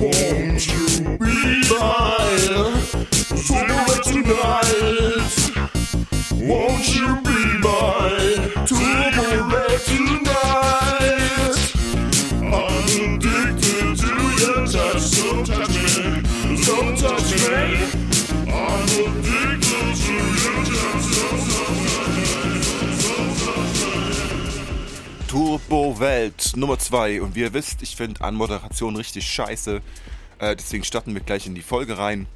won't you be mine? Fußball-Welt Nummer 2. Und wie ihr wisst, ich finde an Moderation richtig scheiße. Äh, deswegen starten wir gleich in die Folge rein.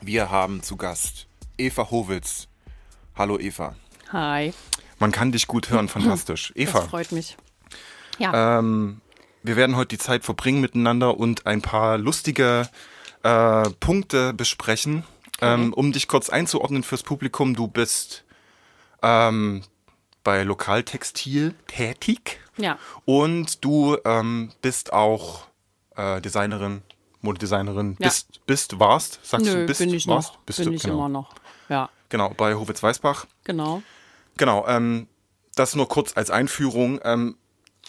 Wir haben zu Gast Eva Howitz. Hallo Eva. Hi. Man kann dich gut hören, fantastisch. Eva. Das freut mich. Ja. Ähm, wir werden heute die Zeit verbringen miteinander und ein paar lustige äh, Punkte besprechen. Okay. Ähm, um dich kurz einzuordnen fürs Publikum, du bist ähm, bei Lokaltextil tätig. Ja. Und du ähm, bist auch äh, Designerin, Modedesignerin. Ja. Bist, bist, warst, sagst Nö, du, bist, bin ich warst? Noch. Bist bin du, ich genau. immer noch, ja. Genau, bei Hovitz Weißbach. Genau. Genau, ähm, das nur kurz als Einführung. Ähm,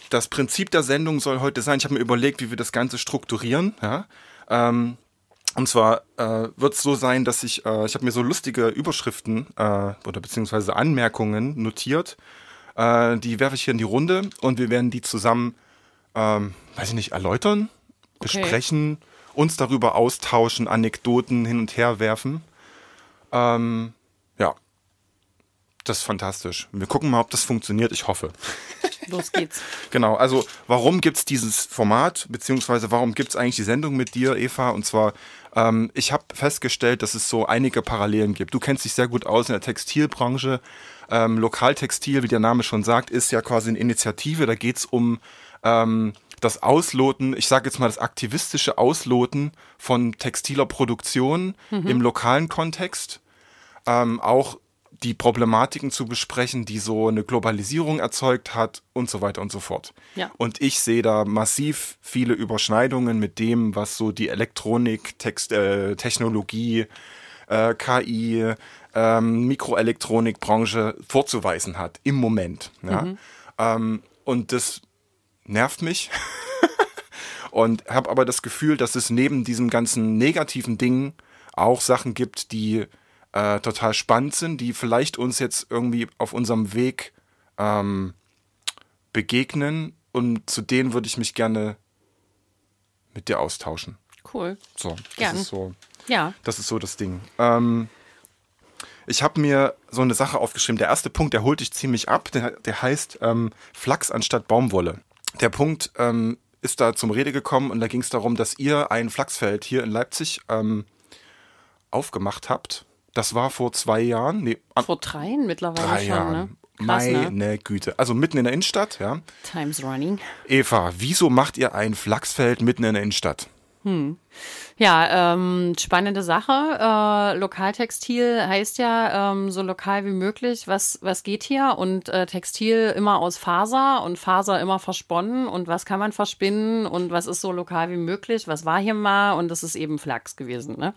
das Prinzip der Sendung soll heute sein, ich habe mir überlegt, wie wir das Ganze strukturieren. Ja? Ähm, und zwar äh, wird es so sein, dass ich, äh, ich habe mir so lustige Überschriften äh, oder beziehungsweise Anmerkungen notiert, äh, die werfe ich hier in die Runde und wir werden die zusammen, ähm, weiß ich nicht, erläutern, okay. besprechen, uns darüber austauschen, Anekdoten hin und her werfen. Ähm, ja, das ist fantastisch. Wir gucken mal, ob das funktioniert. Ich hoffe. Los geht's. genau, also warum gibt es dieses Format, beziehungsweise warum gibt es eigentlich die Sendung mit dir, Eva? Und zwar, ähm, ich habe festgestellt, dass es so einige Parallelen gibt. Du kennst dich sehr gut aus in der Textilbranche. Ähm, Lokaltextil, wie der Name schon sagt, ist ja quasi eine Initiative. Da geht es um ähm, das Ausloten, ich sage jetzt mal das aktivistische Ausloten von textiler Produktion mhm. im lokalen Kontext. Ähm, auch die Problematiken zu besprechen, die so eine Globalisierung erzeugt hat und so weiter und so fort. Ja. Und ich sehe da massiv viele Überschneidungen mit dem, was so die Elektronik, Text, äh, Technologie, äh, KI, ähm, Mikroelektronikbranche vorzuweisen hat im Moment. Ja? Mhm. Ähm, und das nervt mich. und habe aber das Gefühl, dass es neben diesem ganzen negativen Ding auch Sachen gibt, die äh, total spannend sind, die vielleicht uns jetzt irgendwie auf unserem Weg ähm, begegnen. Und zu denen würde ich mich gerne mit dir austauschen. Cool. So, das Gern. ist so. Ja. Das ist so das Ding. Ähm, ich habe mir so eine Sache aufgeschrieben. Der erste Punkt, der holt dich ziemlich ab. Der, der heißt ähm, Flachs anstatt Baumwolle. Der Punkt ähm, ist da zum Rede gekommen und da ging es darum, dass ihr ein Flachsfeld hier in Leipzig ähm, aufgemacht habt. Das war vor zwei Jahren. Nee, vor dreien mittlerweile drei schon, ne? Jahren. ne? Krass, Meine ne? Güte. Also mitten in der Innenstadt, ja. Times running. Eva, wieso macht ihr ein Flachsfeld mitten in der Innenstadt? Hm. Ja, ähm, spannende Sache. Äh, Lokaltextil heißt ja ähm, so lokal wie möglich. Was, was geht hier? Und äh, Textil immer aus Faser und Faser immer versponnen. Und was kann man verspinnen? Und was ist so lokal wie möglich? Was war hier mal? Und das ist eben Flachs gewesen. Ne?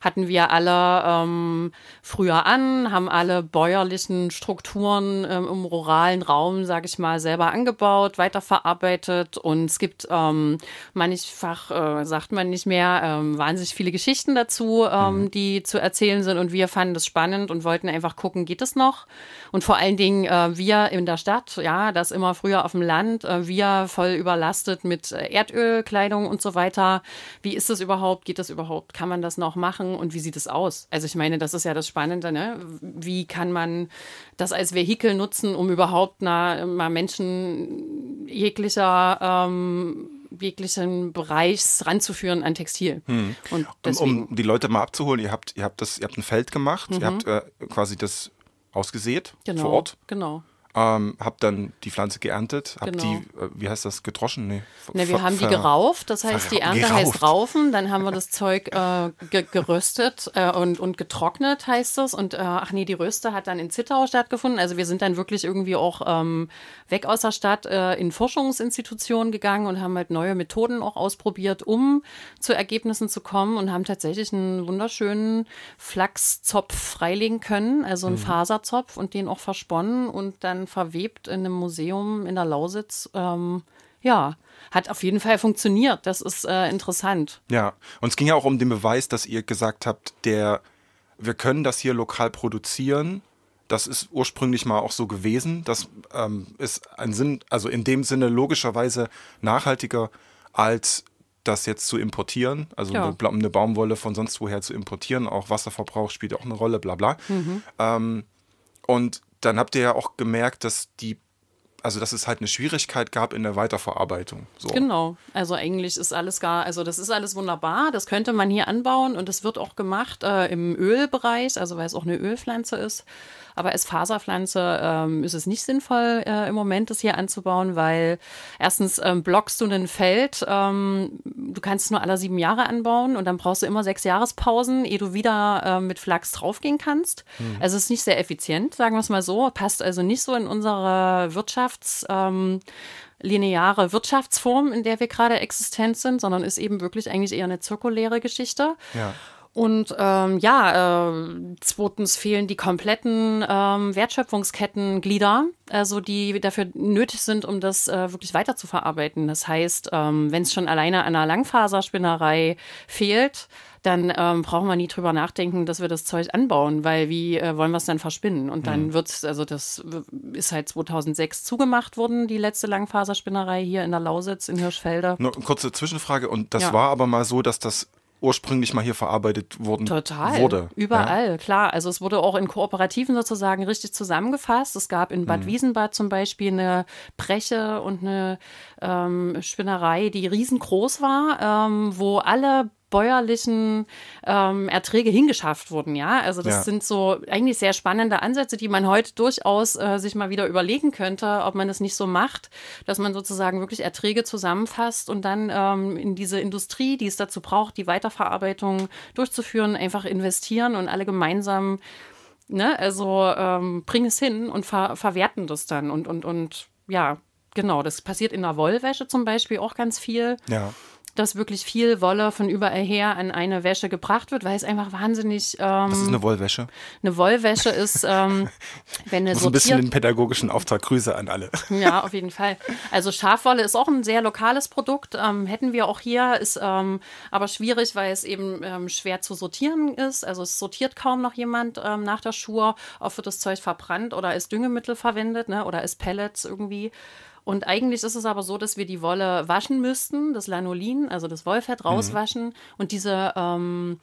hatten wir alle ähm, früher an, haben alle bäuerlichen Strukturen ähm, im ruralen Raum, sage ich mal, selber angebaut, weiterverarbeitet und es gibt ähm, mannigfach, äh, sagt man nicht mehr, ähm, wahnsinnig viele Geschichten dazu, ähm, mhm. die zu erzählen sind und wir fanden das spannend und wollten einfach gucken, geht es noch? Und vor allen Dingen äh, wir in der Stadt, ja, das immer früher auf dem Land, äh, wir voll überlastet mit Erdölkleidung und so weiter. Wie ist das überhaupt? Geht das überhaupt? Kann man das noch machen? machen und wie sieht es aus? Also ich meine, das ist ja das Spannende, ne? Wie kann man das als Vehikel nutzen, um überhaupt na, mal Menschen jeglicher ähm, jeglichen Bereichs ranzuführen an Textil. Hm. Und um, um die Leute mal abzuholen, ihr habt, ihr habt das, ihr habt ein Feld gemacht, mhm. ihr habt äh, quasi das ausgesät genau, vor Ort. Genau. Ähm, hab dann die Pflanze geerntet, hab genau. die, äh, wie heißt das, gedroschen? Nee, Na, ne, wir haben die gerauft, das heißt, die Ernte gerauft. heißt raufen, dann haben wir das Zeug äh, geröstet äh, und, und getrocknet, heißt das. Und äh, ach nee, die Röste hat dann in Zittau stattgefunden. Also wir sind dann wirklich irgendwie auch ähm, weg aus der Stadt äh, in Forschungsinstitutionen gegangen und haben halt neue Methoden auch ausprobiert, um zu Ergebnissen zu kommen und haben tatsächlich einen wunderschönen Flachszopf freilegen können, also einen mhm. Faserzopf und den auch versponnen und dann dann verwebt in einem Museum in der Lausitz. Ähm, ja, hat auf jeden Fall funktioniert. Das ist äh, interessant. Ja, und es ging ja auch um den Beweis, dass ihr gesagt habt, der, wir können das hier lokal produzieren. Das ist ursprünglich mal auch so gewesen. Das ähm, ist ein Sinn, also in dem Sinne logischerweise nachhaltiger als das jetzt zu importieren, also ja. eine, Baumwolle von sonst woher zu importieren, auch Wasserverbrauch spielt auch eine Rolle, bla bla. Mhm. Ähm, und dann habt ihr ja auch gemerkt, dass die also dass es halt eine Schwierigkeit gab in der Weiterverarbeitung. So. Genau, also eigentlich ist alles gar, also das ist alles wunderbar, das könnte man hier anbauen und das wird auch gemacht äh, im Ölbereich, also weil es auch eine Ölpflanze ist. Aber als Faserpflanze ähm, ist es nicht sinnvoll, äh, im Moment das hier anzubauen, weil erstens ähm, blockst du ein Feld, ähm, du kannst es nur alle sieben Jahre anbauen und dann brauchst du immer sechs Jahrespausen, ehe du wieder äh, mit Flachs draufgehen kannst. Mhm. Also es ist nicht sehr effizient, sagen wir es mal so, passt also nicht so in unsere Wirtschafts- ähm, lineare Wirtschaftsform, in der wir gerade existent sind, sondern ist eben wirklich eigentlich eher eine zirkuläre Geschichte. Ja. Und ähm, ja, äh, zweitens fehlen die kompletten ähm, Wertschöpfungskettenglieder, also die dafür nötig sind, um das äh, wirklich weiterzuverarbeiten. Das heißt, ähm, wenn es schon alleine an einer Langfaserspinnerei fehlt, dann ähm, brauchen wir nie drüber nachdenken, dass wir das Zeug anbauen, weil wie äh, wollen wir es dann verspinnen? Und dann mhm. wird's, also das ist halt 2006 zugemacht worden, die letzte Langfaserspinnerei hier in der Lausitz, in Hirschfelder. Nur eine kurze Zwischenfrage und das ja. war aber mal so, dass das ursprünglich mal hier verarbeitet wurden. Total, wurde. Überall, ja. klar. Also es wurde auch in Kooperativen sozusagen richtig zusammengefasst. Es gab in Bad mhm. Wiesenbad zum Beispiel eine Breche und eine ähm, Spinnerei, die riesengroß war, ähm, wo alle bäuerlichen ähm, Erträge hingeschafft wurden. Ja, also das ja. sind so eigentlich sehr spannende Ansätze, die man heute durchaus äh, sich mal wieder überlegen könnte, ob man das nicht so macht, dass man sozusagen wirklich Erträge zusammenfasst und dann ähm, in diese Industrie, die es dazu braucht, die Weiterverarbeitung durchzuführen, einfach investieren und alle gemeinsam, ne, also ähm, bringen es hin und ver verwerten das dann und und und ja. Genau, das passiert in der Wollwäsche zum Beispiel auch ganz viel. Ja dass wirklich viel Wolle von überall her an eine Wäsche gebracht wird, weil es einfach wahnsinnig. Ähm, Was ist ähm, eine Wollwäsche? Eine Wollwäsche ist, ähm, wenn eine so ein bisschen den pädagogischen Auftrag Grüße an alle. Ja, auf jeden Fall. Also Schafwolle ist auch ein sehr lokales Produkt. Ähm, hätten wir auch hier, ist ähm, aber schwierig, weil es eben ähm, schwer zu sortieren ist. Also es sortiert kaum noch jemand ähm, nach der Schuhe. Oft wird das Zeug verbrannt oder als Düngemittel verwendet ne? oder als Pellets irgendwie. Und eigentlich ist es aber so, dass wir die Wolle waschen müssten, das Lanolin, also das Wollfett mhm. rauswaschen. Mhm. Und diese, ähm,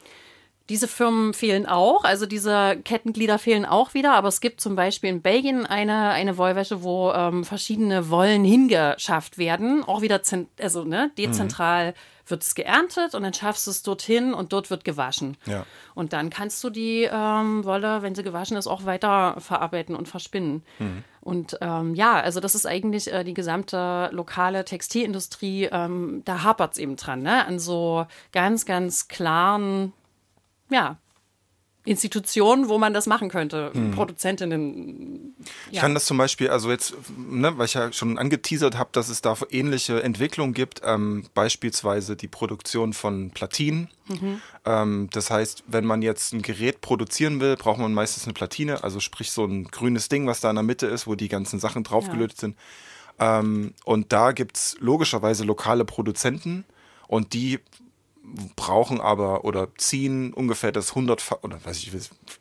diese Firmen fehlen auch, also diese Kettenglieder fehlen auch wieder. Aber es gibt zum Beispiel in Belgien eine, eine Wollwäsche, wo ähm, verschiedene Wollen hingeschafft werden. Auch wieder also, ne, dezentral. Mhm wird es geerntet und dann schaffst du es dorthin und dort wird gewaschen. Ja. Und dann kannst du die ähm, Wolle, wenn sie gewaschen ist, auch weiter verarbeiten und verspinnen. Mhm. Und ähm, ja, also das ist eigentlich äh, die gesamte lokale Textilindustrie, ähm, da hapert es eben dran, ne? an so ganz, ganz klaren ja, Institutionen, wo man das machen könnte. Hm. Produzentinnen. Ja. Ich kann das zum Beispiel, also jetzt, ne, weil ich ja schon angeteasert habe, dass es da ähnliche Entwicklungen gibt, ähm, beispielsweise die Produktion von Platinen. Mhm. Ähm, das heißt, wenn man jetzt ein Gerät produzieren will, braucht man meistens eine Platine, also sprich so ein grünes Ding, was da in der Mitte ist, wo die ganzen Sachen draufgelötet ja. sind. Ähm, und da gibt es logischerweise lokale Produzenten und die brauchen aber oder ziehen ungefähr das 100 oder weiß ich,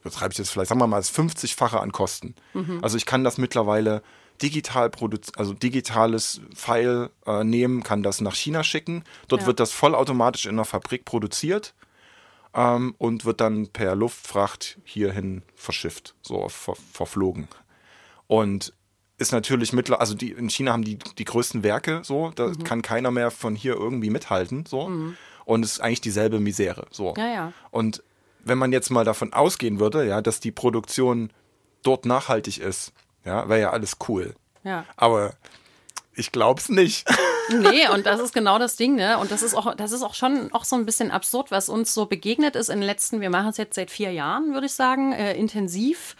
betreibe ich jetzt vielleicht, sagen wir mal, das 50-fache an Kosten. Mhm. Also ich kann das mittlerweile digital produzieren, also digitales File äh, nehmen, kann das nach China schicken. Dort ja. wird das vollautomatisch in der Fabrik produziert ähm, und wird dann per Luftfracht hierhin verschifft, so ver verflogen. Und ist natürlich mittler, also die in China haben die die größten Werke, so da mhm. kann keiner mehr von hier irgendwie mithalten, so. Mhm und es ist eigentlich dieselbe Misere. So. Ja, ja. Und wenn man jetzt mal davon ausgehen würde, ja, dass die Produktion dort nachhaltig ist, ja, wäre ja alles cool. Ja. Aber ich glaube es nicht. Nee, und das ist genau das Ding, ne? Und das ist auch, das ist auch schon auch so ein bisschen absurd, was uns so begegnet ist in den letzten, wir machen es jetzt seit vier Jahren, würde ich sagen, äh, intensiv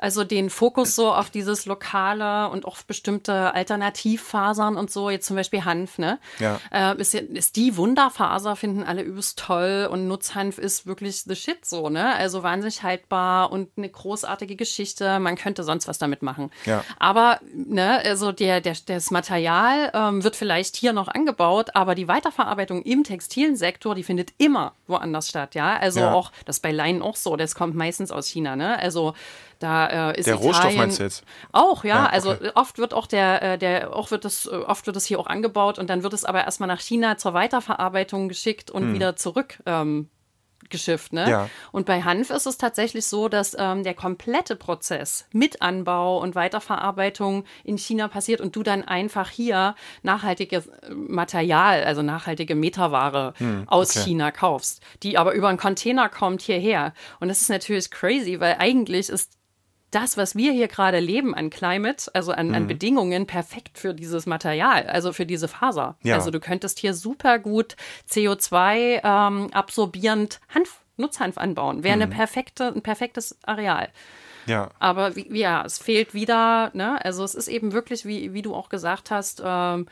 also den Fokus so auf dieses Lokale und auf bestimmte Alternativfasern und so, jetzt zum Beispiel Hanf, ne? Ja. Äh, ist, ist die Wunderfaser, finden alle übelst toll und Nutzhanf ist wirklich the shit so, ne? Also wahnsinnig haltbar und eine großartige Geschichte. Man könnte sonst was damit machen. Ja. Aber, ne, also der, der, das Material ähm, wird vielleicht hier noch angebaut, aber die Weiterverarbeitung im textilen Sektor, die findet immer woanders statt, ja? Also ja. auch, das bei Leinen auch so, das kommt meistens aus China, ne? Also da äh, ist der Italien Rohstoff meinst du jetzt? Auch, ja. ja okay. Also äh, oft wird auch der, äh, der auch wird das, äh, oft wird das hier auch angebaut und dann wird es aber erstmal nach China zur Weiterverarbeitung geschickt und hm. wieder zurück. Ähm, geschifft. Ne? Ja. Und bei Hanf ist es tatsächlich so, dass ähm, der komplette Prozess mit Anbau und Weiterverarbeitung in China passiert und du dann einfach hier nachhaltiges Material, also nachhaltige Meterware hm, aus okay. China kaufst, die aber über einen Container kommt hierher. Und das ist natürlich crazy, weil eigentlich ist das, was wir hier gerade leben an Climate, also an, mhm. Bedingungen, perfekt für dieses Material, also für diese Faser. Ja. Also du könntest hier super gut CO2 ähm, absorbierend Hanf, Nutzhanf anbauen. Wäre mhm. eine perfekte, ein perfektes Areal. Ja. Aber wie, ja, es fehlt wieder, ne? Also es ist eben wirklich, wie, wie du auch gesagt hast, ähm,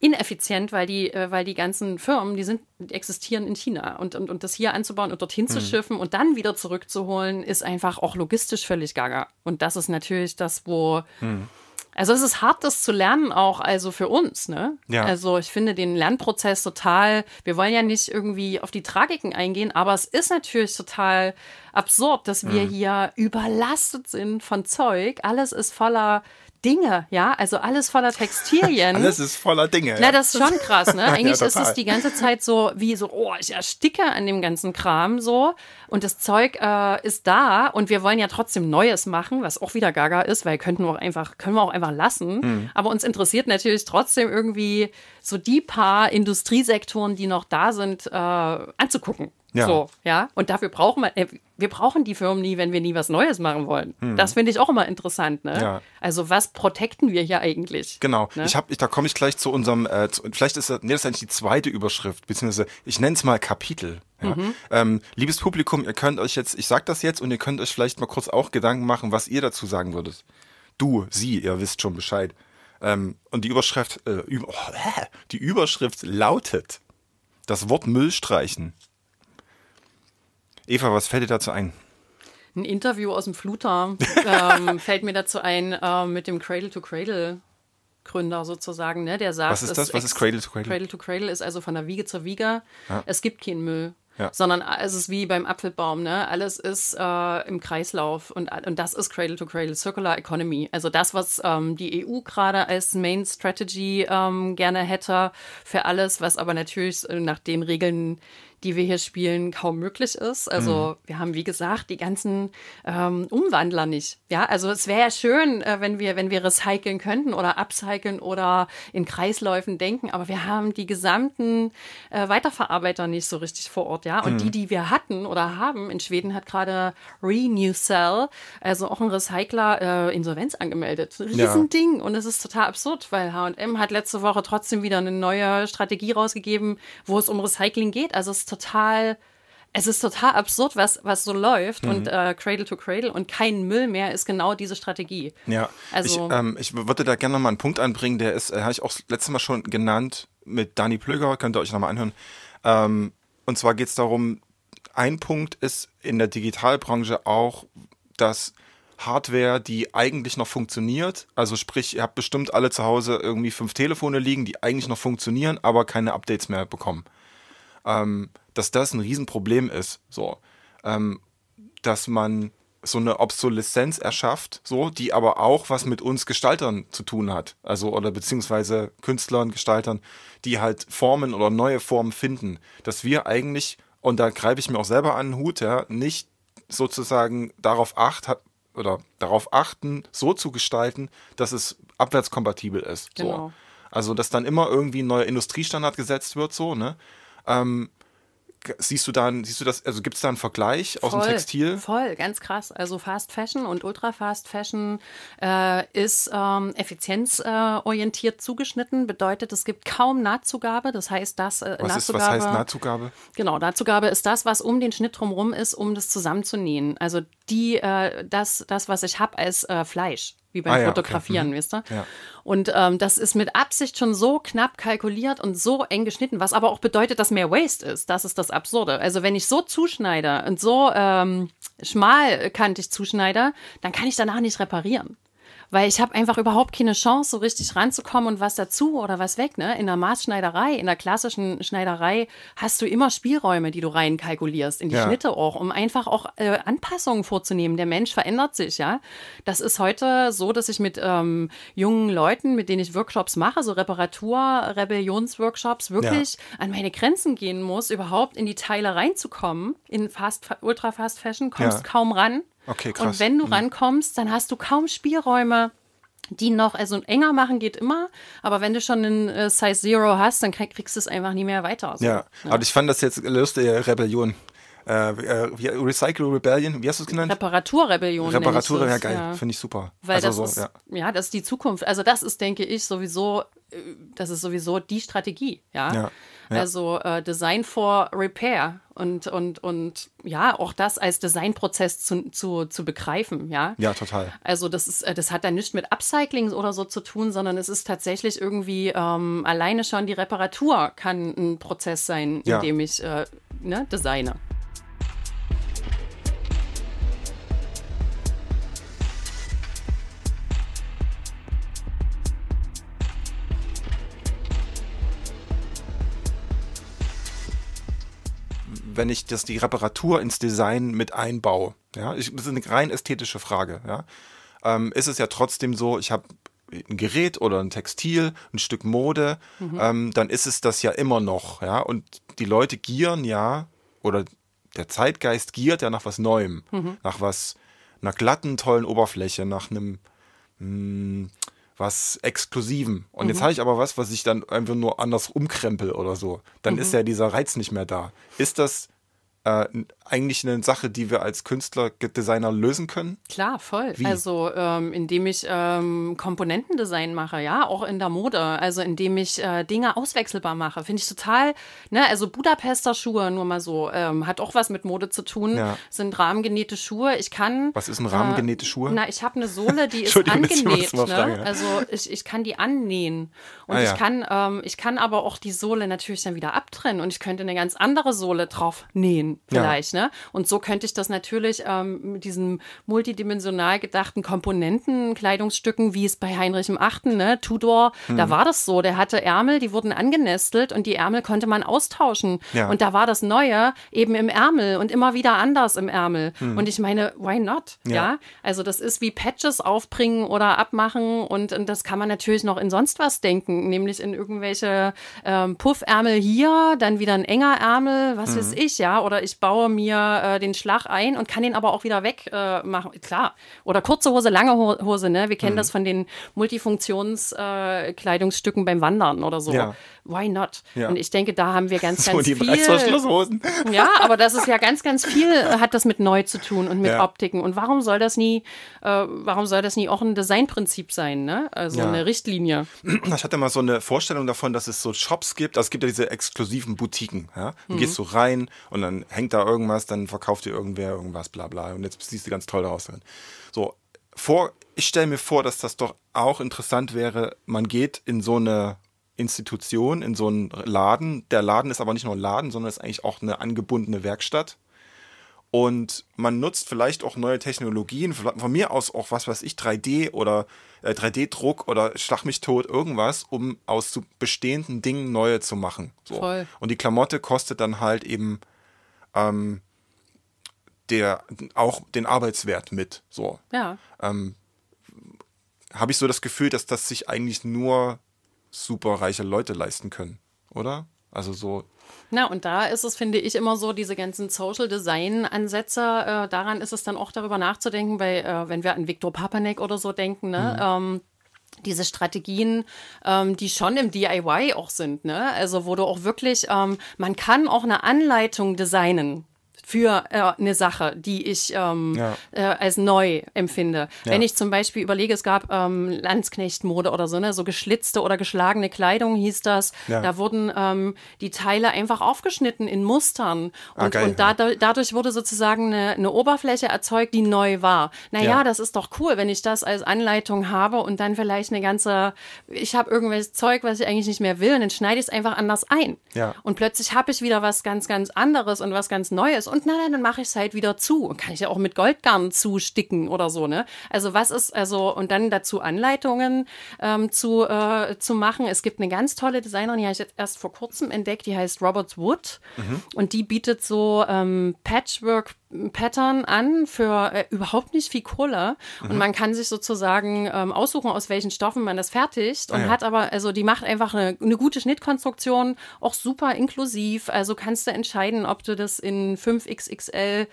ineffizient, weil die, äh, weil die ganzen Firmen, die sind, die existieren in China. Und, und, und das hier anzubauen und dorthin hm. zu schiffen und dann wieder zurückzuholen, ist einfach auch logistisch völlig gaga. Und das ist natürlich das, wo. Hm. Also es ist hart, das zu lernen auch, also für uns, ne? Ja. Also ich finde den Lernprozess total, wir wollen ja nicht irgendwie auf die Tragiken eingehen, aber es ist natürlich total absurd, dass wir mhm. hier überlastet sind von Zeug. Alles ist voller Dinge, ja, also alles voller Textilien. alles ist voller Dinge. Na, das ist schon krass, ne? Eigentlich ja, ist es die ganze Zeit so wie so, oh, ich ersticke an dem ganzen Kram so und das Zeug äh, ist da und wir wollen ja trotzdem Neues machen, was auch wieder Gaga ist, weil könnten wir auch einfach können wir auch einfach lassen, mhm. aber uns interessiert natürlich trotzdem irgendwie so die paar Industriesektoren, die noch da sind, äh, anzugucken. Ja. So, ja. Und dafür brauchen wir, äh, wir brauchen die Firmen nie, wenn wir nie was Neues machen wollen. Hm. Das finde ich auch immer interessant, ne? Ja. Also was protekten wir hier eigentlich? Genau. Ne? Ich habe, da komme ich gleich zu unserem, äh, zu, vielleicht ist das, nee, das ist eigentlich die zweite Überschrift, beziehungsweise ich nenne es mal Kapitel. Ja. Mhm. Ähm, liebes Publikum, ihr könnt euch jetzt, ich sag das jetzt und ihr könnt euch vielleicht mal kurz auch Gedanken machen, was ihr dazu sagen würdet. Du, sie, ihr wisst schon Bescheid. Ähm, und die Überschrift, äh, über, oh, äh, die Überschrift lautet das Wort Müll streichen. Eva, was fällt dir dazu ein? Ein Interview aus dem Fluter ähm, fällt mir dazu ein äh, mit dem Cradle to Cradle. Gründer sozusagen, ne, der sagt, was ist das? Was ist Cradle to Cradle? Cradle to Cradle ist also von der Wiege zur Wiege. Ja. Es gibt keinen Müll. Ja. sondern äh, es ist wie beim Apfelbaum, ne? Alles ist äh, im Kreislauf und, und das ist Cradle to Cradle, Circular Economy. Also das, was ähm, die EU gerade als Main Strategy ähm, gerne hätte für alles, was aber natürlich äh, nach den Regeln die wir hier spielen, kaum möglich ist. Also mhm. wir haben, wie gesagt, die ganzen ähm, Umwandler nicht. Ja, also es wäre ja schön, äh, wenn wir, wenn wir recyceln könnten oder upcyceln oder in Kreisläufen denken, aber wir haben die gesamten äh, Weiterverarbeiter nicht so richtig vor Ort, ja. Und mhm. die, die wir hatten oder haben, in Schweden hat gerade Renewcell, also auch ein Recycler, äh, Insolvenz angemeldet. Riesending. Ja. Und es ist total absurd, weil HM hat letzte Woche trotzdem wieder eine neue Strategie rausgegeben, wo es um Recycling geht. Also es total, es ist total absurd, was, was so läuft mhm. und äh, Cradle to Cradle und kein Müll mehr ist genau diese Strategie. Ja, also ich, ähm, ich würde da gerne nochmal einen Punkt anbringen, der ist, äh, habe ich auch letztes Mal schon genannt mit Dani Plöger, könnt ihr euch nochmal anhören. Ähm, und zwar geht es darum, ein Punkt ist in der Digitalbranche auch, dass Hardware, die eigentlich noch funktioniert. Also sprich, ihr habt bestimmt alle zu Hause irgendwie fünf Telefone liegen, die eigentlich noch funktionieren, aber keine Updates mehr bekommen ähm, dass das ein Riesenproblem ist. So. Ähm, dass man so eine Obsoleszenz erschafft, so, die aber auch was mit uns Gestaltern zu tun hat. Also, oder beziehungsweise Künstlern, Gestaltern, die halt Formen oder neue Formen finden. Dass wir eigentlich, und da greife ich mir auch selber an den Hut, ja, nicht sozusagen darauf acht oder darauf achten, so zu gestalten, dass es abwärtskompatibel ist. Genau. So. Also, dass dann immer irgendwie ein neuer Industriestandard gesetzt wird, so, ne? Ähm, siehst du da, siehst du das, also gibt es da einen Vergleich aus voll, dem Textil? Voll, ganz krass. Also Fast Fashion und Ultra Fast Fashion äh, ist ähm, effizienzorientiert äh, zugeschnitten, bedeutet, es gibt kaum Nahtzugabe. Das heißt, das äh, was, ist, was heißt Nahtzugabe? Genau, Nahtzugabe ist das, was um den Schnitt drumherum ist, um das zusammenzunähen. Also die, äh, das, das, was ich habe als äh, Fleisch wie beim ah, ja, Fotografieren, okay. Mhm. weißt du? Ja. Und ähm, das ist mit Absicht schon so knapp kalkuliert und so eng geschnitten, was aber auch bedeutet, dass mehr Waste ist. Das ist das Absurde. Also wenn ich so zuschneide und so ähm, schmalkantig zuschneide, dann kann ich danach nicht reparieren weil ich habe einfach überhaupt keine Chance, so richtig ranzukommen und was dazu oder was weg. Ne? In der Maßschneiderei, in der klassischen Schneiderei hast du immer Spielräume, die du reinkalkulierst, in die ja. Schnitte auch, um einfach auch äh, Anpassungen vorzunehmen. Der Mensch verändert sich, ja. Das ist heute so, dass ich mit ähm, jungen Leuten, mit denen ich Workshops mache, so Reparatur, Rebellionsworkshops, wirklich ja. an meine Grenzen gehen muss, überhaupt in die Teile reinzukommen. In Fast, Ultra Fast Fashion kommst ja. kaum ran. Okay, krass. Und wenn du mhm. rankommst, dann hast du kaum Spielräume, die noch, also enger machen geht immer, aber wenn du schon einen äh, Size Zero hast, dann kriegst du es einfach nie mehr weiter. So. Ja, ja, aber ich fand das jetzt lustige äh, Rebellion. Äh, äh, Recycle Rebellion, wie hast du es genannt? Reparaturrebellion. Reparatur, ja geil, ja. finde ich super. Weil also das so, ist, ja. ja. das ist die Zukunft. Also das ist, denke ich, sowieso, das ist sowieso die Strategie, ja. ja. Also äh, Design for Repair und, und, und ja, auch das als Designprozess zu, zu, zu begreifen, ja. Ja, total. Also das ist, äh, das hat dann nichts mit Upcycling oder so zu tun, sondern es ist tatsächlich irgendwie ähm, alleine schon die Reparatur kann ein Prozess sein, in dem ich äh, ne, designe. wenn ich das, die Reparatur ins Design mit einbaue? Ja, ich, das ist eine rein ästhetische Frage. Ja? Ähm, ist es ja trotzdem so, ich habe ein Gerät oder ein Textil, ein Stück Mode, mhm. ähm, dann ist es das ja immer noch. Ja? Und die Leute gieren ja, oder der Zeitgeist giert ja nach was Neuem, mhm. nach was, einer glatten, tollen Oberfläche, nach einem mh, hm, was Exklusiven. Und mhm. jetzt habe ich aber was, was ich dann einfach nur anders umkrempel oder so. Dann mhm. ist ja dieser Reiz nicht mehr da. Ist das äh, eigentlich eine Sache, die wir als Künstler, Designer lösen können? Klar, voll. Wie? Also ähm, indem ich ähm, Komponentendesign mache, ja, auch in der Mode. Also indem ich äh, Dinge auswechselbar mache, finde ich total. Ne, also Budapester Schuhe, nur mal so, ähm, hat auch was mit Mode zu tun. Ja. Sind rahmengenähte Schuhe. Ich kann. Was ist ein äh, rahmengenähte Schuhe? na, ich habe eine Sohle, die ist angenäht. Ne? Also ich, ich kann die annähen und ah, ich ja. kann ähm, ich kann aber auch die Sohle natürlich dann wieder abtrennen und ich könnte eine ganz andere Sohle drauf nähen nehmen, vielleicht. Ja. Ne? Und so könnte ich das natürlich ähm, mit diesen multidimensional gedachten Komponenten, Kleidungsstücken, wie es bei Heinrich VIII., ne, Tudor, mhm. da war das so. Der hatte Ärmel, die wurden angenestelt und die Ärmel konnte man austauschen. Ja. Und da war das Neue eben im Ärmel und immer wieder anders im Ärmel. Mhm. Und ich meine, why not? Ja. ja. Also das ist wie Patches aufbringen oder abmachen und, und, das kann man natürlich noch in sonst was denken, nämlich in irgendwelche ähm, Puffärmel hier, dann wieder ein enger Ärmel, was mhm. weiß ich, ja, oder oder äh, ich baue mir äh, den Schlag ein und kann den aber auch wieder wegmachen. Äh, Klar. Oder kurze Hose, lange Hose, ne? Wir kennen mhm. das von den Multifunktionskleidungsstücken äh, beim Wandern oder so. Ja why not? Ja. Und ich denke, da haben wir ganz, so, ganz so, die viel. Ja, aber das ist ja ganz, ganz viel, äh, hat das mit neu zu tun und mit ja. Optiken. Und warum soll das nie, äh, warum soll das nie auch ein Designprinzip sein, ne? Also ja. eine Richtlinie. Ich hatte mal so eine Vorstellung davon, dass es so Shops gibt, also es gibt ja diese exklusiven Boutiquen. Ja? Du mhm. gehst so rein und dann hängt da irgendwas, dann verkauft dir irgendwer irgendwas, bla bla. Und jetzt siehst du ganz toll daraus. So, vor, ich stelle mir vor, dass das doch auch interessant wäre, man geht in so eine Institution, in so einen Laden. Der Laden ist aber nicht nur ein Laden, sondern ist eigentlich auch eine angebundene Werkstatt. Und man nutzt vielleicht auch neue Technologien, von mir aus auch was weiß ich, 3D oder äh, 3D-Druck oder Schlag mich tot, irgendwas, um aus bestehenden Dingen neue zu machen. So. Voll. Und die Klamotte kostet dann halt eben ähm, der, auch den Arbeitswert mit. So. Ja. Ähm, Habe ich so das Gefühl, dass das sich eigentlich nur super reiche Leute leisten können, oder? Also so. Na, und da ist es, finde ich, immer so, diese ganzen Social Design-Ansätze, äh, daran ist es dann auch darüber nachzudenken, weil äh, wenn wir an Viktor Papanek oder so denken, ne, mhm. ähm, diese Strategien, ähm, die schon im DIY auch sind, ne? Also wo du auch wirklich, ähm, man kann auch eine Anleitung designen für äh, eine Sache, die ich ähm, ja. äh, als neu empfinde. Ja. Wenn ich zum Beispiel überlege, es gab ähm, Landsknechtmode oder so, ne, so geschlitzte oder geschlagene Kleidung hieß das. Ja. Da wurden ähm, die Teile einfach aufgeschnitten in Mustern ah, und, okay, und da, dadurch wurde sozusagen eine, eine, Oberfläche erzeugt, die neu war. Naja, ja. das ist doch cool, wenn ich das als Anleitung habe und dann vielleicht eine ganze, ich habe irgendwelches Zeug, was ich eigentlich nicht mehr will, und dann schneide ich es einfach anders ein. Und plötzlich habe ich wieder was ganz, ganz anderes und was ganz Neues und und nein, dann mache ich es halt wieder zu. Und kann ich ja auch mit Goldgarn zusticken oder so, ne? Also was ist, also, und dann dazu Anleitungen ähm, zu, äh, zu machen. Es gibt eine ganz tolle Designerin, die habe ich jetzt erst vor kurzem entdeckt, die heißt Robert Wood. Mhm. Und die bietet so ähm, Patchwork- Pattern an für äh, überhaupt nicht viel Kohle. Und mhm. man kann sich sozusagen ähm, aussuchen, aus welchen Stoffen man das fertigt. Und ah, ja. hat aber, also die macht einfach eine, eine, gute Schnittkonstruktion, auch super inklusiv. Also kannst du entscheiden, ob du das in 5XXL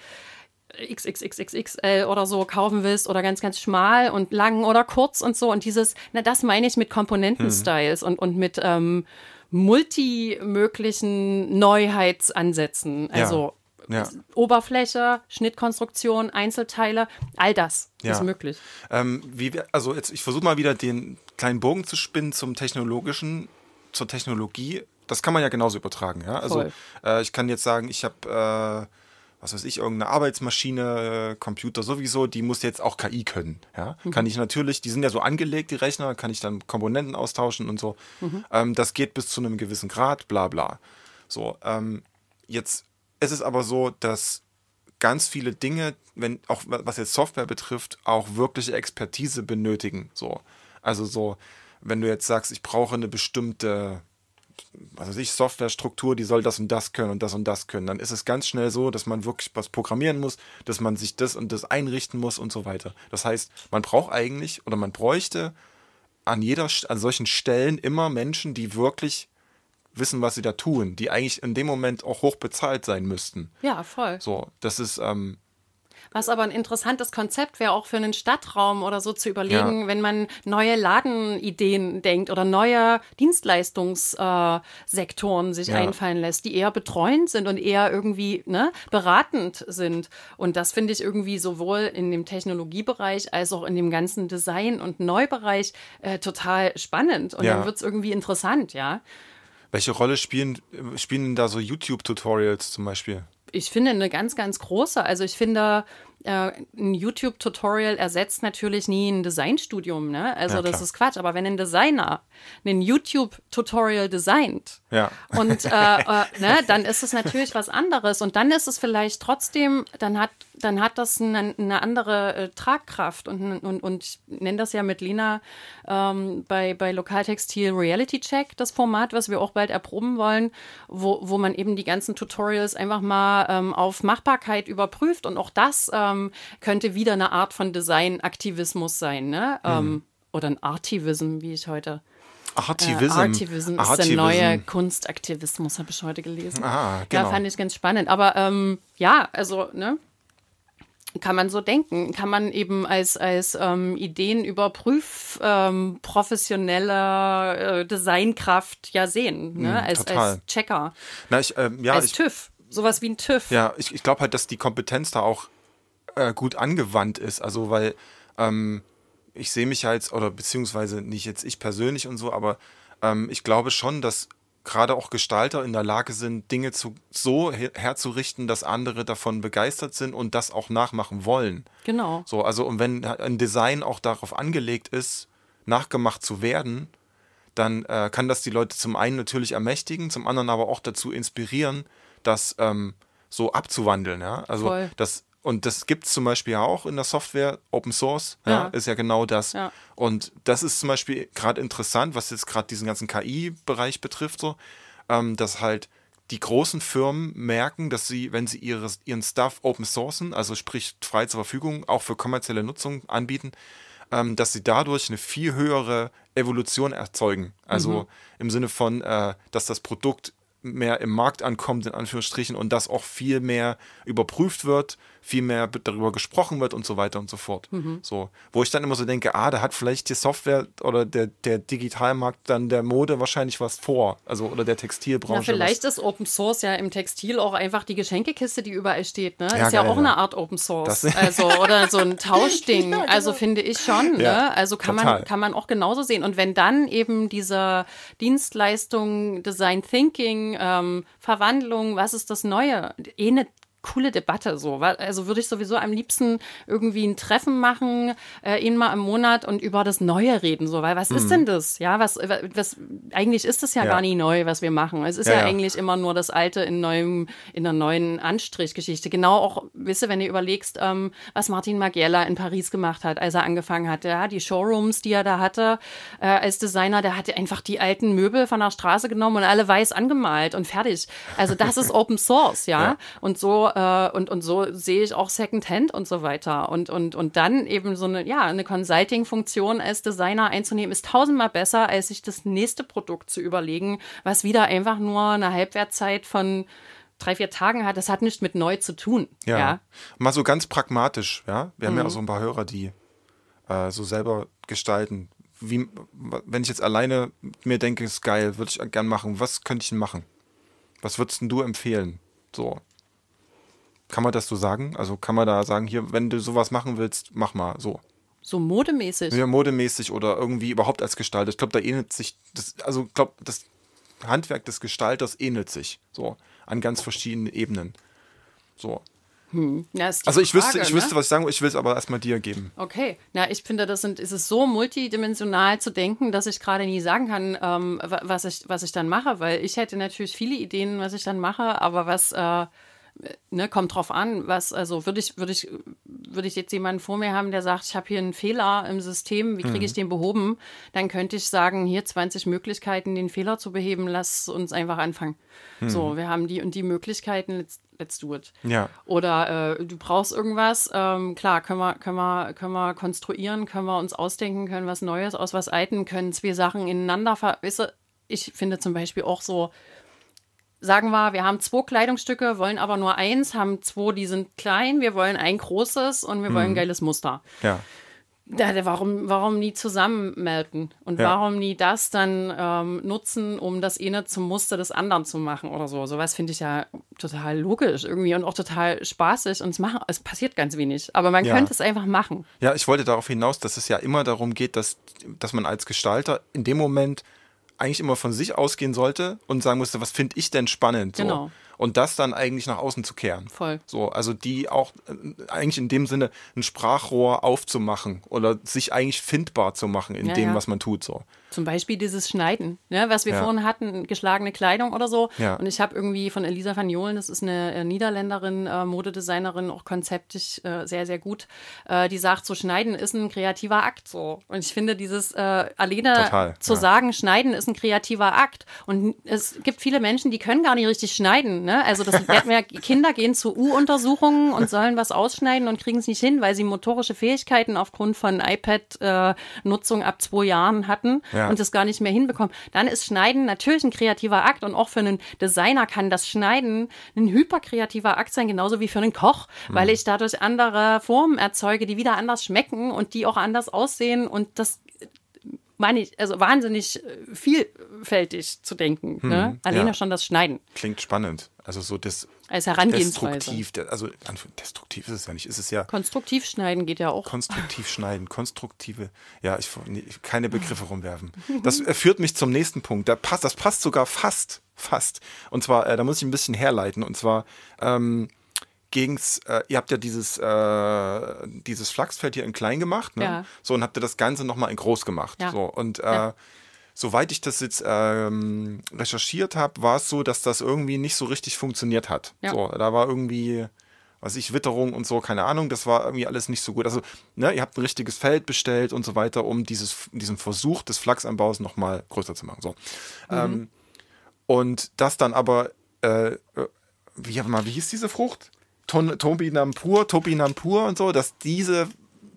XXXXL oder so kaufen willst oder ganz, ganz schmal und lang oder kurz und so. Und dieses, na, das meine ich mit Komponentenstyles mhm. und, und mit ähm, multimöglichen Neuheitsansätzen. Also ja ja. Oberfläche, Schnittkonstruktion, Einzelteile, all das ja. ist möglich. Ähm, wie, also jetzt, ich versuche mal wieder den kleinen Bogen zu spinnen zum technologischen, zur Technologie. Das kann man ja genauso übertragen. Ja? Also äh, ich kann jetzt sagen, ich habe äh, was weiß ich, irgendeine Arbeitsmaschine, äh, Computer sowieso, die muss jetzt auch KI können. Ja? Mhm. Kann ich natürlich, die sind ja so angelegt, die Rechner, kann ich dann Komponenten austauschen und so. Mhm. Ähm, das geht bis zu einem gewissen Grad, bla bla. So, ähm, jetzt es ist aber so, dass ganz viele Dinge, wenn auch was jetzt Software betrifft, auch wirkliche Expertise benötigen. So. Also so, wenn du jetzt sagst, ich brauche eine bestimmte was weiß ich, Softwarestruktur, die soll das und das können und das und das können, dann ist es ganz schnell so, dass man wirklich was programmieren muss, dass man sich das und das einrichten muss und so weiter. Das heißt, man braucht eigentlich oder man bräuchte an jeder an solchen Stellen immer Menschen, die wirklich wissen, was sie da tun, die eigentlich in dem Moment auch hoch bezahlt sein müssten. Ja, voll. So, das ist. Ähm, was aber ein interessantes Konzept wäre, auch für einen Stadtraum oder so zu überlegen, ja. wenn man neue Ladenideen denkt oder neue Dienstleistungssektoren äh, sich ja. einfallen lässt, die eher betreuend sind und eher irgendwie ne, beratend sind. Und das finde ich irgendwie sowohl in dem Technologiebereich als auch in dem ganzen Design- und Neubereich äh, total spannend. Und ja. dann wird es irgendwie interessant, ja. Welche Rolle spielen, spielen da so YouTube-Tutorials zum Beispiel? Ich finde eine ganz, ganz große. Also ich finde, äh, ein YouTube-Tutorial ersetzt natürlich nie ein Designstudium, ne? Also ja, das ist Quatsch. Aber wenn ein Designer ein YouTube-Tutorial designt ja. und äh, äh, ne, dann ist es natürlich was anderes. Und dann ist es vielleicht trotzdem, dann hat, dann hat das eine, eine andere äh, Tragkraft und, und, und ich nenne das ja mit Lina ähm, bei, bei Lokaltextil Reality Check, das Format, was wir auch bald erproben wollen, wo, wo man eben die ganzen Tutorials einfach mal ähm, auf Machbarkeit überprüft und auch das ähm, ähm, könnte wieder eine Art von Designaktivismus sein, ne? Mhm. Ähm, oder ein Artivism, wie ich heute. Äh, Artivism. Äh, Artivism ist der neue Kunstaktivismus, habe ich heute gelesen. Ah, genau. Ja, fand ich ganz spannend. Aber ähm, ja, also, ne? Kann man so denken, kann man eben als, als ähm, Ideen ähm, professioneller äh, Designkraft ja sehen, ne? Mm, als, als, Checker. Na, ich, ähm, ja, als ich, TÜV, sowas wie ein TÜV. Ja, ich, ich glaube halt, dass die Kompetenz da auch äh, gut angewandt ist. Also, weil ähm, ich sehe mich halt, oder beziehungsweise nicht jetzt ich persönlich und so, aber ähm, ich glaube schon, dass gerade auch Gestalter in der Lage sind, Dinge zu, so her herzurichten, dass andere davon begeistert sind und das auch nachmachen wollen. Genau. So, also und wenn ein Design auch darauf angelegt ist, nachgemacht zu werden, dann äh, kann das die Leute zum einen natürlich ermächtigen, zum anderen aber auch dazu inspirieren, das ähm, so abzuwandeln. Ja? Also Voll. das und das gibt es zum Beispiel auch in der Software, Open Source, ja, ja. ist ja genau das. Ja. Und das ist zum Beispiel gerade interessant, was jetzt gerade diesen ganzen KI-Bereich betrifft, so, ähm, dass halt die großen Firmen merken, dass sie, wenn sie ihre, ihren Stuff open sourcen, also sprich frei zur Verfügung, auch für kommerzielle Nutzung anbieten, ähm, dass sie dadurch eine viel höhere Evolution erzeugen. Also mhm. im Sinne von, äh, dass das Produkt mehr im Markt ankommt, in Anführungsstrichen, und dass auch viel mehr überprüft wird, viel mehr darüber gesprochen wird und so weiter und so fort. Mhm. So, wo ich dann immer so denke, ah, da hat vielleicht die Software oder der, der Digitalmarkt dann der Mode wahrscheinlich was vor, also oder der Textilbranche. Na, vielleicht was. ist Open Source ja im Textil auch einfach die Geschenkekiste, die überall steht, ne? Ja, ist geil, ja auch ja. eine Art Open Source, das also oder so ein Tauschding, ja, also, genau. also finde ich schon, ne? Also kann total. man kann man auch genauso sehen und wenn dann eben dieser Dienstleistung Design Thinking ähm, Verwandlung, was ist das Neue, ähnelt coole Debatte so. Also würde ich sowieso am liebsten irgendwie ein Treffen machen, äh, ihn mal im Monat und über das Neue reden, so, weil was mhm. ist denn das? Ja, was, was eigentlich ist das ja, ja, gar nicht neu, was wir machen. Es ist ja, ja, ja. eigentlich immer nur das Alte in neuem, in einer neuen Anstrichgeschichte. Genau auch, wisst ihr, wenn du überlegst, ähm, was Martin Magiela in Paris gemacht hat, als er angefangen hat, ja, die Showrooms, die er da hatte, äh, als Designer, der hatte einfach die alten Möbel von der Straße genommen und alle weiß angemalt und fertig. Also das ist Open Source, ja? ja. Und so äh, und, und so sehe ich auch Secondhand und so weiter. Und, und, und dann eben so eine, ja, eine Consulting-Funktion als Designer einzunehmen, ist tausendmal besser, als sich das nächste Produkt zu überlegen, was wieder einfach nur eine Halbwertzeit von drei, vier Tagen hat. Das hat nichts mit neu zu tun. Ja. ja. Mal so ganz pragmatisch, ja. Wir mhm. haben ja auch mhm. so ein paar Hörer, die äh, so selber gestalten. Wie, wenn ich jetzt alleine mir denke, ist geil, würde ich gern machen, was könnte ich denn machen? Was würdest du empfehlen? So. Kann man das so sagen? Also kann man da sagen, hier, wenn du sowas machen willst, mach mal so. So modemäßig? Ja, modemäßig oder irgendwie überhaupt als Gestalter. Ich glaube, da ähnelt sich, das, also ich glaube, das Handwerk des Gestalters ähnelt sich so an ganz verschiedenen Ebenen. So. Hm. Na, also ich Frage, wüsste, ich ne? wüsste, was ich sagen will, ich will es aber erstmal dir geben. Okay, na ich finde, das sind, ist es so multidimensional zu denken, dass ich gerade nie sagen kann, ähm, was, ich, was ich dann mache, weil ich hätte natürlich viele Ideen, was ich dann mache, aber was äh, ne, kommt drauf an, was, also würde ich, würde ich, würde ich jetzt jemanden vor mir haben, der sagt, ich habe hier einen Fehler im System, wie kriege ich mhm. den behoben? Dann könnte ich sagen, hier 20 Möglichkeiten, den Fehler zu beheben, lass uns einfach anfangen. Mhm. So, wir haben die und die Möglichkeiten, let's, let's do it. Ja. Oder äh, du brauchst irgendwas, ähm, klar, können wir, können, wir, können wir konstruieren, können wir uns ausdenken, können was Neues aus was Alten, können zwei Sachen ineinander ver. Weißt du, ich finde zum Beispiel auch so, sagen wir, wir haben zwei Kleidungsstücke, wollen aber nur eins, haben zwei, die sind klein, wir wollen ein großes und wir mhm. wollen ein geiles Muster. Ja. Da, warum, warum nie zusammenmelden? Und ja. warum nie das dann ähm, nutzen, um das eine zum Muster des anderen zu machen oder so? Sowas finde ich ja total logisch irgendwie und auch total spaßig. Und es, machen, es passiert ganz wenig. Aber man ja. könnte es einfach machen. Ja, ich wollte darauf hinaus, dass es ja immer darum geht, dass, dass man als Gestalter in dem Moment eigentlich immer von sich ausgehen sollte und sagen musste, was finde ich denn spannend? Genau und das dann eigentlich nach außen zu kehren. Voll. So, also die auch äh, eigentlich in dem Sinne ein Sprachrohr aufzumachen oder sich eigentlich findbar zu machen in ja, dem, ja. was man tut. So. Zum Beispiel dieses Schneiden, ne, was wir ja. vorhin hatten, geschlagene Kleidung oder so. Ja. Und ich habe irgendwie von Elisa van Jolen, das ist eine äh, Niederländerin, äh, Modedesignerin, auch konzeptisch äh, sehr, sehr gut, äh, die sagt, so Schneiden ist ein kreativer Akt so. Und ich finde dieses äh, alleine Total, zu ja. sagen, Schneiden ist ein kreativer Akt. Und es gibt viele Menschen, die können gar nicht richtig schneiden. Ne? Also das lernt man Kinder gehen zu U-Untersuchungen und sollen was ausschneiden und kriegen es nicht hin, weil sie motorische Fähigkeiten aufgrund von iPad-Nutzung ab zwei Jahren hatten ja. und das gar nicht mehr hinbekommen. Dann ist Schneiden natürlich ein kreativer Akt und auch für einen Designer kann das Schneiden ein hyperkreativer Akt sein, genauso wie für einen Koch, mhm. weil ich dadurch andere Formen erzeuge, die wieder anders schmecken und die auch anders aussehen und das meine ich, also wahnsinnig äh, vielfältig zu denken. Hm, ne? Alleine ja. schon das Schneiden. Klingt spannend. Also so das Als destruktiv, also destruktiv ist es ja nicht, ist es ja konstruktiv schneiden geht ja auch. Konstruktiv schneiden, konstruktive, ja, ich keine Begriffe rumwerfen. Das äh, führt mich zum nächsten Punkt. Da passt, das passt sogar fast, fast. Und zwar, äh, da muss ich ein bisschen herleiten. Und zwar ähm, gegens, äh, ihr habt ja dieses, äh, dieses Flachsfeld hier in klein gemacht, ne? Ja. So, und habt ihr das Ganze nochmal in groß gemacht. Ja. So, und äh, soweit ich das jetzt ähm, recherchiert habe, war es so, dass das irgendwie nicht so richtig funktioniert hat. Ja. So, da war irgendwie, was ich, Witterung und so, keine Ahnung, das war irgendwie alles nicht so gut. Also, ne, ihr habt ein richtiges Feld bestellt und so weiter, um dieses, diesen Versuch des Flachsanbaus nochmal größer zu machen. So. Mhm. Ähm, und das dann aber, äh, äh wie, wie hieß diese Frucht? Ton, Tobi Nampur, Tobi Nampur und so, dass diese,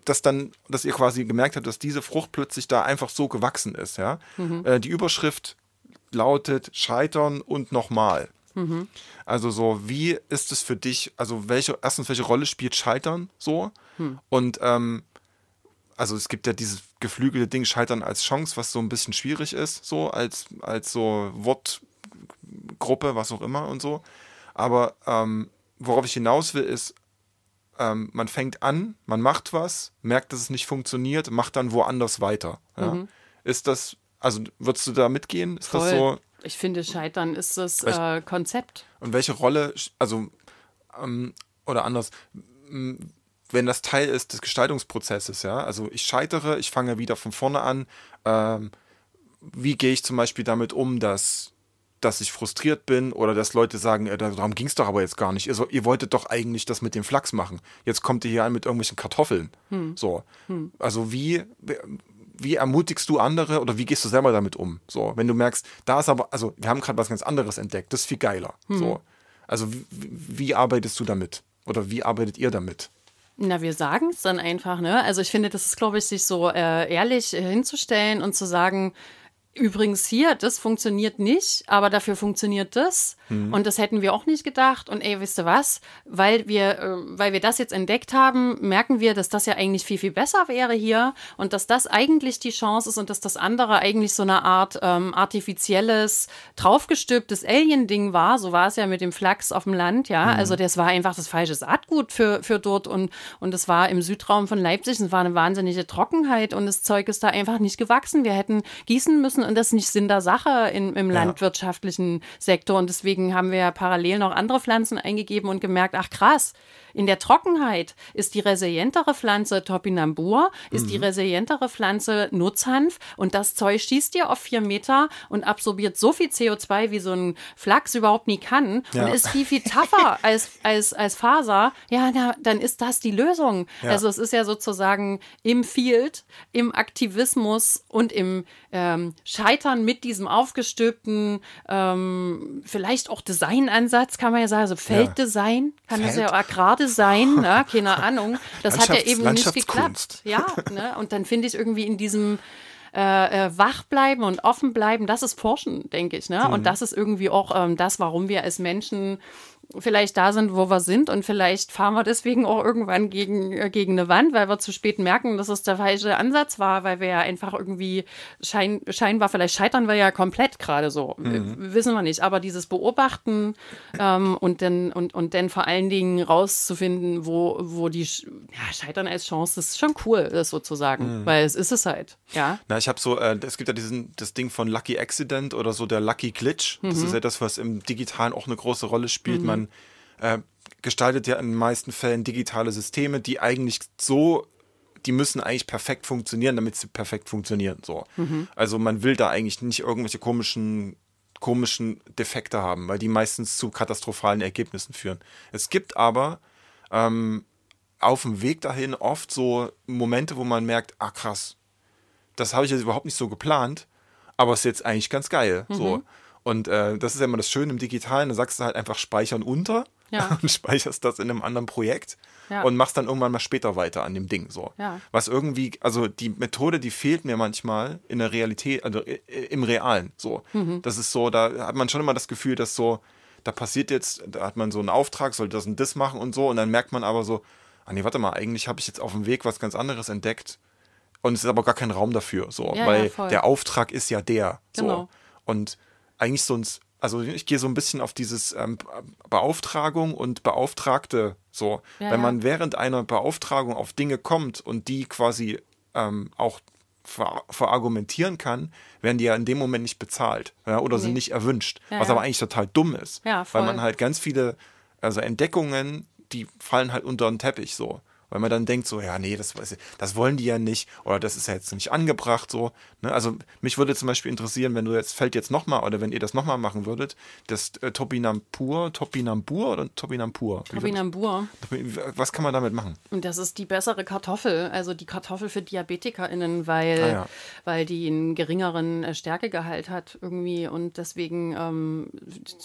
dass dann, dass ihr quasi gemerkt habt, dass diese Frucht plötzlich da einfach so gewachsen ist, ja. Mhm. Äh, die Überschrift lautet Scheitern und nochmal. Mhm. Also so, wie ist es für dich, also welche, erstens, welche Rolle spielt Scheitern so? Mhm. Und ähm, also es gibt ja dieses geflügelte Ding Scheitern als Chance, was so ein bisschen schwierig ist, so als, als so Wortgruppe, was auch immer und so. Aber ähm, worauf ich hinaus will, ist, ähm, man fängt an, man macht was, merkt, dass es nicht funktioniert, macht dann woanders weiter. Ja? Mhm. Ist das, also würdest du da mitgehen? Ist Voll. das so? Ich finde, Scheitern ist das äh, Konzept. Und welche Rolle, also, ähm, oder anders, wenn das Teil ist des Gestaltungsprozesses, ja, also ich scheitere, ich fange wieder von vorne an, ähm, wie gehe ich zum Beispiel damit um, dass dass ich frustriert bin oder dass Leute sagen, äh, darum ging es doch aber jetzt gar nicht. Ihr, so, also, ihr, wolltet doch eigentlich das mit dem Flachs machen. Jetzt kommt ihr hier an mit irgendwelchen Kartoffeln. Hm. So. Hm. Also wie, wie ermutigst du andere oder wie gehst du selber damit um? So, wenn du merkst, da ist aber, also wir haben gerade was ganz anderes entdeckt, das ist viel geiler. Hm. So. Also wie, wie arbeitest du damit? Oder wie arbeitet ihr damit? Na, wir sagen es dann einfach, ne? Also ich finde, das ist, glaube ich, sich so äh, ehrlich hinzustellen und zu sagen, übrigens hier, das funktioniert nicht, aber dafür funktioniert das. Mhm. Und das hätten wir auch nicht gedacht. Und ey, wisst ihr was? Weil wir, äh, weil wir das jetzt entdeckt haben, merken wir, dass das ja eigentlich viel, viel besser wäre hier und dass das eigentlich die Chance ist und dass das andere eigentlich so eine Art ähm, artifizielles, draufgestülptes Alien-Ding war. So war es ja mit dem Flachs auf dem Land, ja. Mhm. Also das war einfach das falsche Saatgut für, für dort und, und das war im Südraum von Leipzig. Es war eine wahnsinnige Trockenheit und das Zeug ist da einfach nicht gewachsen. Wir hätten gießen müssen und das ist nicht Sinn der Sache in, im ja. landwirtschaftlichen Sektor. Und deswegen haben wir ja parallel noch andere Pflanzen eingegeben und gemerkt, ach krass, in der Trockenheit ist die resilientere Pflanze Topinambur, ist mhm. die resilientere Pflanze Nutzhanf und das Zeug schießt dir auf vier Meter und absorbiert so viel CO2, wie so ein Flachs überhaupt nie kann ja. und ist viel, viel tougher als, als, als Faser. Ja, na, dann ist das die Lösung. Ja. Also es ist ja sozusagen im Field, im Aktivismus und im ähm, Scheitern mit diesem aufgestülpten, ähm, vielleicht auch Designansatz, kann man ja sagen, also Felddesign, ja. kann Feld. das ja auch Agrardesign, ne? keine Ahnung. Das hat ja eben nicht geklappt. Ja, ne? und dann finde ich irgendwie in diesem äh, äh, wach bleiben und offen bleiben, das ist Forschen, denke ich. Ne? Mhm. Und das ist irgendwie auch ähm, das, warum wir als Menschen vielleicht da sind, wo wir sind und vielleicht fahren wir deswegen auch irgendwann gegen, äh, gegen eine Wand, weil wir zu spät merken, dass es der falsche Ansatz war, weil wir ja einfach irgendwie schein, scheinbar, vielleicht scheitern wir ja komplett gerade so, mhm. wissen wir nicht, aber dieses Beobachten ähm, und, dann, und, und dann vor allen Dingen rauszufinden, wo, wo die ja, Scheitern als Chance, das ist schon cool, das sozusagen, mhm. weil es ist es halt, ja. Na, ich habe so, äh, es gibt ja diesen, das Ding von Lucky Accident oder so der Lucky Glitch, mhm. das ist ja das, was im Digitalen auch eine große Rolle spielt, mhm. man man äh, gestaltet ja in den meisten Fällen digitale Systeme, die eigentlich so, die müssen eigentlich perfekt funktionieren, damit sie perfekt funktionieren. So. Mhm. Also man will da eigentlich nicht irgendwelche komischen komischen Defekte haben, weil die meistens zu katastrophalen Ergebnissen führen. Es gibt aber ähm, auf dem Weg dahin oft so Momente, wo man merkt, ah krass, das habe ich jetzt überhaupt nicht so geplant, aber es ist jetzt eigentlich ganz geil. Mhm. So. Und äh, das ist ja immer das Schöne im Digitalen, da sagst du halt einfach speichern unter ja. und speicherst das in einem anderen Projekt ja. und machst dann irgendwann mal später weiter an dem Ding so. Ja. Was irgendwie, also die Methode, die fehlt mir manchmal in der Realität, also im Realen so. Mhm. Das ist so, da hat man schon immer das Gefühl, dass so, da passiert jetzt, da hat man so einen Auftrag, sollte das und das machen und so und dann merkt man aber so, ah nee, warte mal, eigentlich habe ich jetzt auf dem Weg was ganz anderes entdeckt und es ist aber gar kein Raum dafür so, weil der Auftrag ist ja der genau. so. Und eigentlich so ein, also ich gehe so ein bisschen auf dieses ähm, Beauftragung und Beauftragte so. Ja, Wenn man ja. während einer Beauftragung auf Dinge kommt und die quasi ähm, auch verargumentieren kann, werden die ja in dem Moment nicht bezahlt ja, oder nee. sind nicht erwünscht, was aber eigentlich total dumm ist, weil man halt ganz viele also Entdeckungen, die fallen halt unter den Teppich so weil man dann denkt so, ja, nee, das, das wollen die ja nicht oder das ist ja jetzt nicht angebracht so. Ne? Also mich würde zum Beispiel interessieren, wenn du jetzt, fällt jetzt nochmal oder wenn ihr das nochmal machen würdet, das äh, Topinampur, Topinampur oder Topinampur? Topinampur. Was kann man damit machen? Und Das ist die bessere Kartoffel, also die Kartoffel für DiabetikerInnen, weil, ah, ja. weil die einen geringeren äh, Stärkegehalt hat irgendwie und deswegen ähm,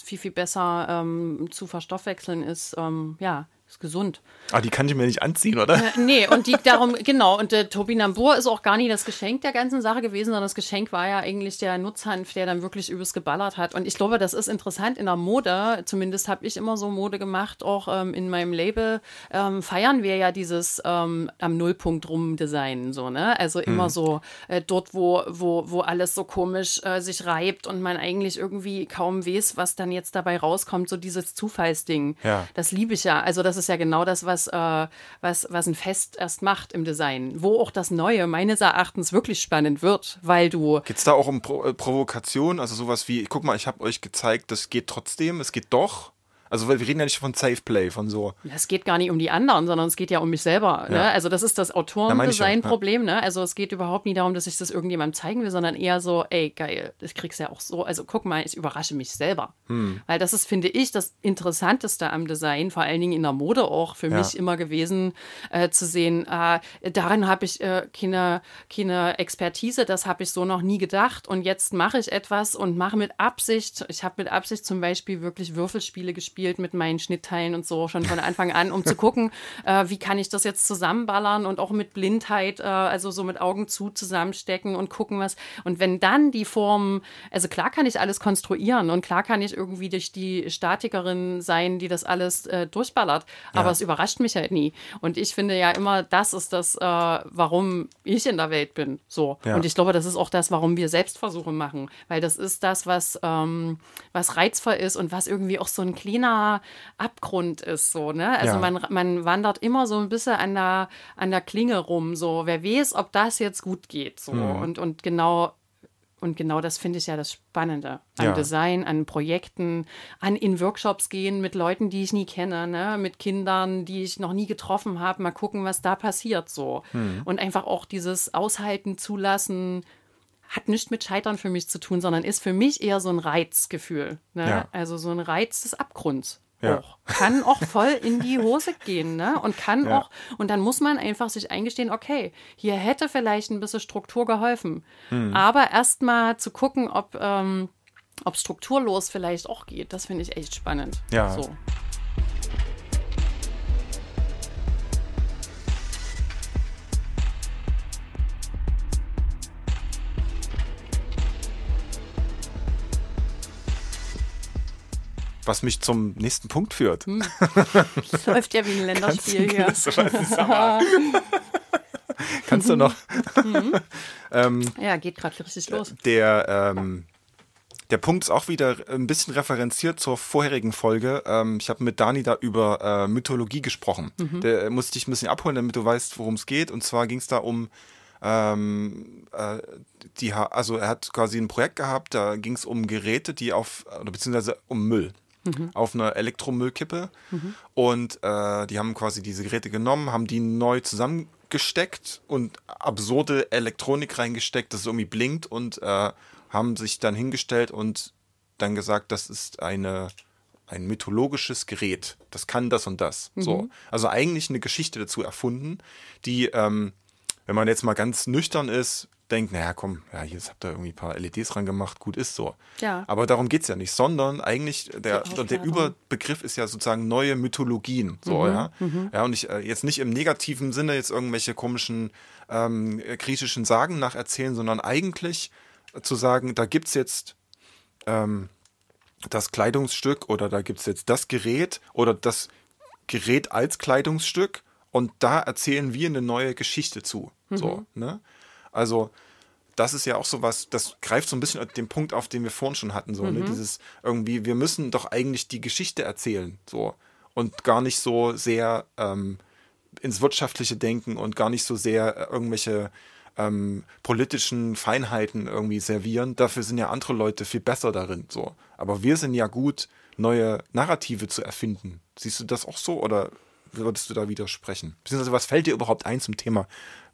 viel, viel besser ähm, zu verstoffwechseln ist. Ähm, ja, ist gesund. Ah, die kann ich mir nicht anziehen, oder? Äh, nee, und die darum, genau, und der äh, Nambur ist auch gar nicht das Geschenk der ganzen Sache gewesen, sondern das Geschenk war ja eigentlich der Nutzhanf, der dann wirklich übelst geballert hat. Und ich glaube, das ist interessant in der Mode, zumindest habe ich immer so Mode gemacht, auch ähm, in meinem Label ähm, feiern wir ja dieses ähm, am Nullpunkt rum Design, so, ne? Also hm. immer mhm. so äh, dort, wo, wo, wo alles so komisch äh, sich reibt und man eigentlich irgendwie kaum weiß, was dann jetzt dabei rauskommt, so dieses Zufallsding. Ja. Das liebe ich ja. Also das ist ist ja genau das, was, äh, was, was ein Fest erst macht im Design. Wo auch das Neue meines Erachtens wirklich spannend wird, weil du. Geht es da auch um Pro äh, Provokation? Also sowas wie, guck mal, ich habe euch gezeigt, das geht trotzdem, es geht doch. Also weil wir reden ja nicht von Safe Play, von so. Es geht gar nicht um die anderen, sondern es geht ja um mich selber. Ne? Ja. Also das ist das Autorendesign-Problem. Ja. Ne? Also es geht überhaupt nicht darum, dass ich das irgendjemandem zeigen will, sondern eher so, ey, geil, ich krieg's ja auch so. Also guck mal, ich überrasche mich selber. Hm. Weil das ist, finde ich, das Interessanteste am Design, vor allen Dingen in der Mode auch für ja. mich immer gewesen, äh, zu sehen, äh, darin habe ich äh, keine, keine Expertise, das habe ich so noch nie gedacht. Und jetzt mache ich etwas und mache mit Absicht, ich habe mit Absicht zum Beispiel wirklich Würfelspiele gespielt gespielt mit meinen Schnittteilen und so schon von Anfang an, um zu gucken, äh, wie kann ich das jetzt zusammenballern und auch mit Blindheit, äh, also so mit Augen zu zusammenstecken und gucken was. Und wenn dann die Formen, also klar kann ich alles konstruieren und klar kann ich irgendwie durch die Statikerin sein, die das alles äh, durchballert, aber ja. es überrascht mich halt nie. Und ich finde ja immer, das ist das, äh, warum ich in der Welt bin. So. Ja. Und ich glaube, das ist auch das, warum wir Selbstversuche machen, weil das ist das, was, ähm, was reizvoll ist und was irgendwie auch so ein kleiner kleiner Abgrund ist, so, ne? Also ja. man, man wandert immer so ein bisschen an der, an der Klinge rum, so, wer weiß, ob das jetzt gut geht, so. Mhm. Und, und genau und genau das finde ich ja das Spannende an ja. Design, an Projekten, an in Workshops gehen mit Leuten, die ich nie kenne, ne? mit Kindern, die ich noch nie getroffen habe, mal gucken, was da passiert so. Hm. Und einfach auch dieses Aushalten zulassen, hat nichts mit Scheitern für mich zu tun, sondern ist für mich eher so ein Reizgefühl. Ne? Ja. Also so ein Reiz des Abgrunds. Ja. Auch. Kann auch voll in die Hose gehen, ne? Und kann ja. auch, und dann muss man einfach sich eingestehen, okay, hier hätte vielleicht ein bisschen Struktur geholfen. Mhm. Aber mal zu gucken, ob, ähm, ob strukturlos vielleicht auch geht, das finde ich echt spannend. Ja. So. Was mich zum nächsten Punkt führt. Hm. Das läuft ja wie ein Länderspiel hier. Ja. Kannst du noch? Mhm. ähm, ja, geht gerade richtig los. Der, ähm, der Punkt ist auch wieder ein bisschen referenziert zur vorherigen Folge. Ähm, ich habe mit Dani da über äh, Mythologie gesprochen. Mhm. Der äh, musste dich ein bisschen abholen, damit du weißt, worum es geht. Und zwar ging es da um ähm, äh, die, also er hat quasi ein Projekt gehabt, da ging es um Geräte, die auf, oder beziehungsweise um Müll mhm. auf einer Elektromüllkippe. Mhm. Und äh, die haben quasi diese Geräte genommen, haben die neu zusammengesteckt und absurde Elektronik reingesteckt, dass es irgendwie blinkt und äh, haben sich dann hingestellt und dann gesagt, das ist eine ein mythologisches Gerät. Das kann das und das. Mhm. So. Also eigentlich eine Geschichte dazu erfunden, die, ähm, wenn man jetzt mal ganz nüchtern ist, denkt, naja, komm, ja, hier habt ihr irgendwie ein paar LEDs dran gemacht, gut ist so. Ja. Aber darum geht es ja nicht, sondern eigentlich der, der Überbegriff ist ja sozusagen neue Mythologien. So, mhm. ja? Mhm. ja. Und ich äh, jetzt nicht im negativen Sinne jetzt irgendwelche komischen ähm, griechischen Sagen nacherzählen, sondern eigentlich äh, zu sagen, da gibt es jetzt ähm, das Kleidungsstück oder da gibt es jetzt das Gerät oder das Gerät als Kleidungsstück und da erzählen wir eine neue Geschichte zu. Mhm. So, ne? Also das ist ja auch so was, das greift so ein bisschen den Punkt auf, den wir vorhin schon hatten, so, ne? mhm. ne? Dieses irgendwie, wir müssen doch eigentlich die Geschichte erzählen, so. Und gar nicht so sehr ähm, ins Wirtschaftliche denken und gar nicht so sehr äh, irgendwelche ähm, politischen Feinheiten irgendwie servieren. Dafür sind ja andere Leute viel besser darin, so. Aber wir sind ja gut, neue Narrative zu erfinden. Siehst du das auch so oder würdest du da widersprechen? Beziehungsweise, was fällt dir überhaupt ein zum Thema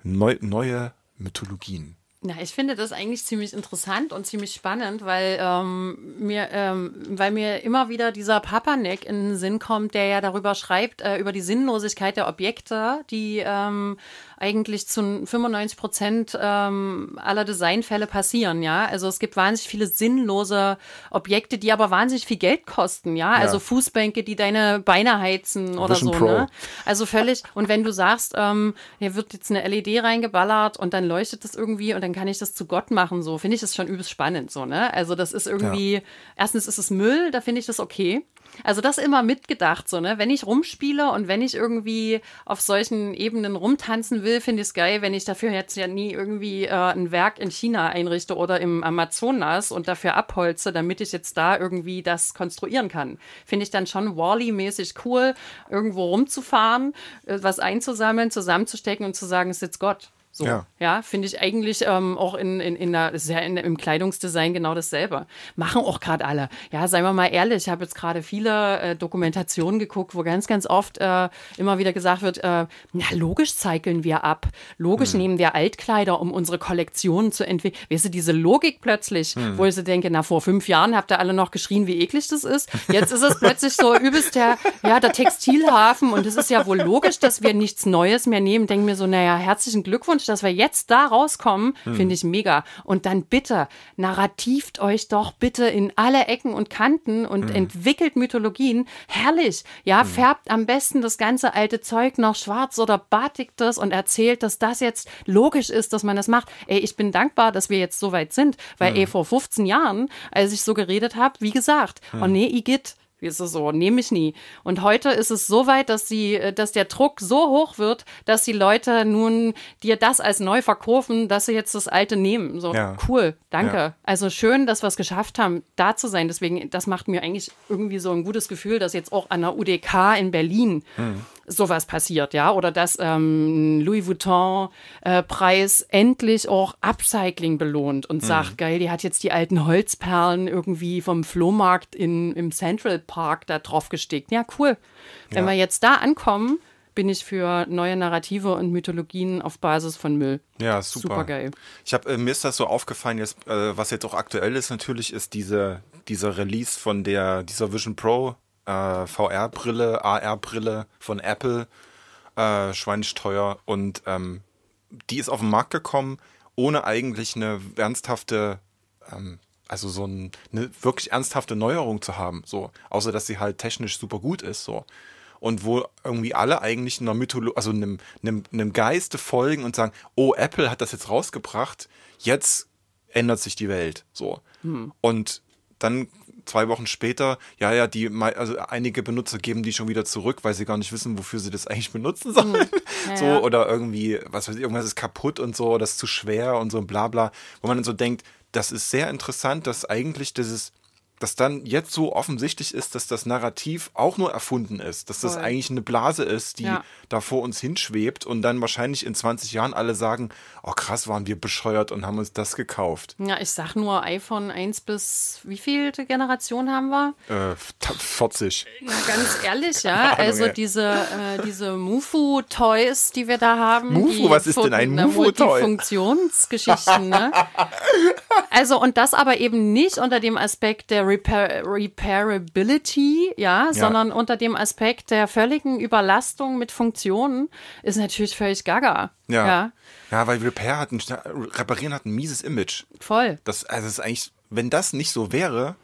neu, neue Mythologien. Na, ich finde das eigentlich ziemlich interessant und ziemlich spannend, weil ähm, mir, ähm, weil mir immer wieder dieser Papanek in den Sinn kommt, der ja darüber schreibt, äh, über die Sinnlosigkeit der Objekte, die ähm, eigentlich zu 95 Prozent ähm, aller Designfälle passieren, ja. Also es gibt wahnsinnig viele sinnlose Objekte, die aber wahnsinnig viel Geld kosten, ja. Also ja. Also Fußbänke, die deine Beine heizen oder so, Pro. ne? Also völlig. Und wenn du sagst, ähm, hier wird jetzt eine LED reingeballert und dann leuchtet das irgendwie und dann kann ich das zu Gott machen, so finde ich das schon übelst spannend, so, ne? Also das ist irgendwie, ja. erstens ist es Müll, da finde ich das okay. Also das immer mitgedacht, so, ne? Wenn ich rumspiele und wenn ich irgendwie auf solchen Ebenen rumtanzen will, finde ich es geil, wenn ich dafür jetzt ja nie irgendwie äh, ein Werk in China einrichte oder im Amazonas und dafür abholze, damit ich jetzt da irgendwie das konstruieren kann. Finde ich dann schon Wally-mäßig cool, irgendwo rumzufahren, äh, was einzusammeln, zusammenzustecken und zu sagen, es ist jetzt Gott. So, ja, ja finde ich eigentlich ähm, auch in, in, in der, ja in, im Kleidungsdesign genau dasselbe. Machen auch gerade alle. Ja, seien wir mal ehrlich, ich habe jetzt gerade viele äh, Dokumentationen geguckt, wo ganz, ganz oft äh, immer wieder gesagt wird, äh, na, logisch cyclen wir ab. Logisch hm. nehmen wir Altkleider, um unsere Kollektionen zu entwickeln. Weißt du, diese Logik plötzlich, hm. wo ich so denke, na, vor fünf Jahren habt ihr alle noch geschrien, wie eklig das ist. Jetzt ist es plötzlich so übelst der, ja, der Textilhafen und es ist ja wohl logisch, dass wir nichts Neues mehr nehmen. Denken mir so, naja, herzlichen Glückwunsch Challenge, dass wir jetzt da rauskommen, mhm. finde ich mega. Und dann bitte, narrativt euch doch bitte in alle Ecken und Kanten und mhm. entwickelt Mythologien. Herrlich. Ja, hm. färbt am besten das ganze alte Zeug noch schwarz oder batigt das und erzählt, dass das jetzt logisch ist, dass man das macht. Ey, ich bin dankbar, dass wir jetzt so weit sind, weil hm. ey, vor 15 Jahren, als ich so geredet habe, wie gesagt, hm. oh nee, Igitt, wie ist es so? Nehme ich nie. Und heute ist es so weit, dass sie, äh, dass der Druck so hoch wird, dass die Leute nun dir das als neu verkaufen, dass sie jetzt das alte nehmen. So, ja. cool, danke. Ja. Also schön, dass wir es geschafft haben, da zu sein. Deswegen, das macht mir eigentlich irgendwie so ein gutes Gefühl, dass jetzt auch an der UDK in Berlin mhm sowas passiert, ja, oder dass ähm, Louis Vuitton-Preis äh, endlich auch Upcycling belohnt und mhm. sagt, geil, die hat jetzt die alten Holzperlen irgendwie vom Flohmarkt in, im Central Park da drauf gestickt. Ja, cool. Ja. Wenn wir jetzt da ankommen, bin ich für neue Narrative und Mythologien auf Basis von Müll. Ja, super. super geil. Ich habe äh, mir ist das so aufgefallen, jetzt, äh, was jetzt auch aktuell ist, natürlich ist diese, dieser Release von der dieser Vision Pro äh, VR-Brille, AR-Brille von Apple, äh, schweinsteuer. Und ähm, die ist auf den Markt gekommen, ohne eigentlich eine ernsthafte, ähm, also so ein, eine wirklich ernsthafte Neuerung zu haben. So, außer dass sie halt technisch super gut ist. So und wo irgendwie alle eigentlich einer Mytholo also einem, einem, einem Geiste folgen und sagen, oh, Apple hat das jetzt rausgebracht, jetzt ändert sich die Welt. So. Hm. Und dann zwei Wochen später, ja, ja, die, also einige Benutzer geben die schon wieder zurück, weil sie gar nicht wissen, wofür sie das eigentlich benutzen sollen. Hm. Ja, so, ja. oder irgendwie, was weiß ich, irgendwas ist kaputt und so, das ist zu schwer und so, bla, bla. Wo man dann so denkt, das ist sehr interessant, dass eigentlich dieses dass dann jetzt so offensichtlich ist, dass das Narrativ auch nur erfunden ist, dass Voll. das eigentlich eine Blase ist, die ja. da vor uns hinschwebt und dann wahrscheinlich in 20 Jahren alle sagen, oh krass, waren wir bescheuert und haben uns das gekauft. Ja, ich sag nur iPhone 1 bis wie viel Generation haben wir? Äh, 40. Na, ganz ehrlich, ja. Ahnung, also ey. diese, äh, diese Mufu-Toys, die wir da haben. Mufu, was ist denn ein Mufu-Toy? Funktionsgeschichten, ne? Also und das aber eben nicht unter dem Aspekt der Repair Repairability, ja, ja, sondern unter dem Aspekt der völligen Überlastung mit Funktionen ist natürlich völlig gaga. Ja. Ja, ja weil Repair hat ein, Reparieren hat ein mieses Image. Voll. Das, also das ist eigentlich, wenn das nicht so wäre,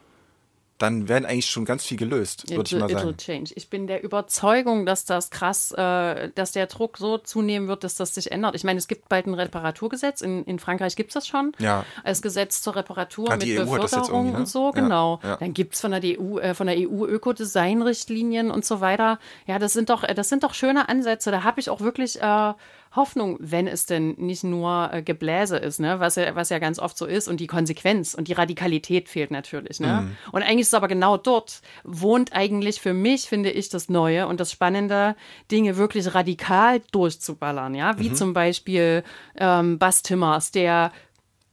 dann werden eigentlich schon ganz viel gelöst, würde ich mal sagen. Change. Ich bin der Überzeugung, dass das krass, äh, dass der Druck so zunehmen wird, dass das sich ändert. Ich meine, es gibt bald ein Reparaturgesetz. In, in Frankreich gibt es das schon. Ja. Als Gesetz zur Reparatur ja, ah, mit e Beförderung ne? und so, genau. Ja, dann gibt es von der EU, äh, EU e Ökodesign-Richtlinien und so weiter. Ja, das sind doch, äh, das sind doch schöne Ansätze. Da habe ich auch wirklich äh, Hoffnung, wenn es denn nicht nur äh, Gebläse ist, ne? was, ja, was ja ganz oft so ist. Und die Konsequenz und die Radikalität fehlt natürlich. Ne? Mhm. Und eigentlich ist es aber genau dort, wohnt eigentlich für mich, finde ich, das Neue und das Spannende, Dinge wirklich radikal durchzuballern. Ja? Wie mhm. zum Beispiel ähm, Bas Timmers, der,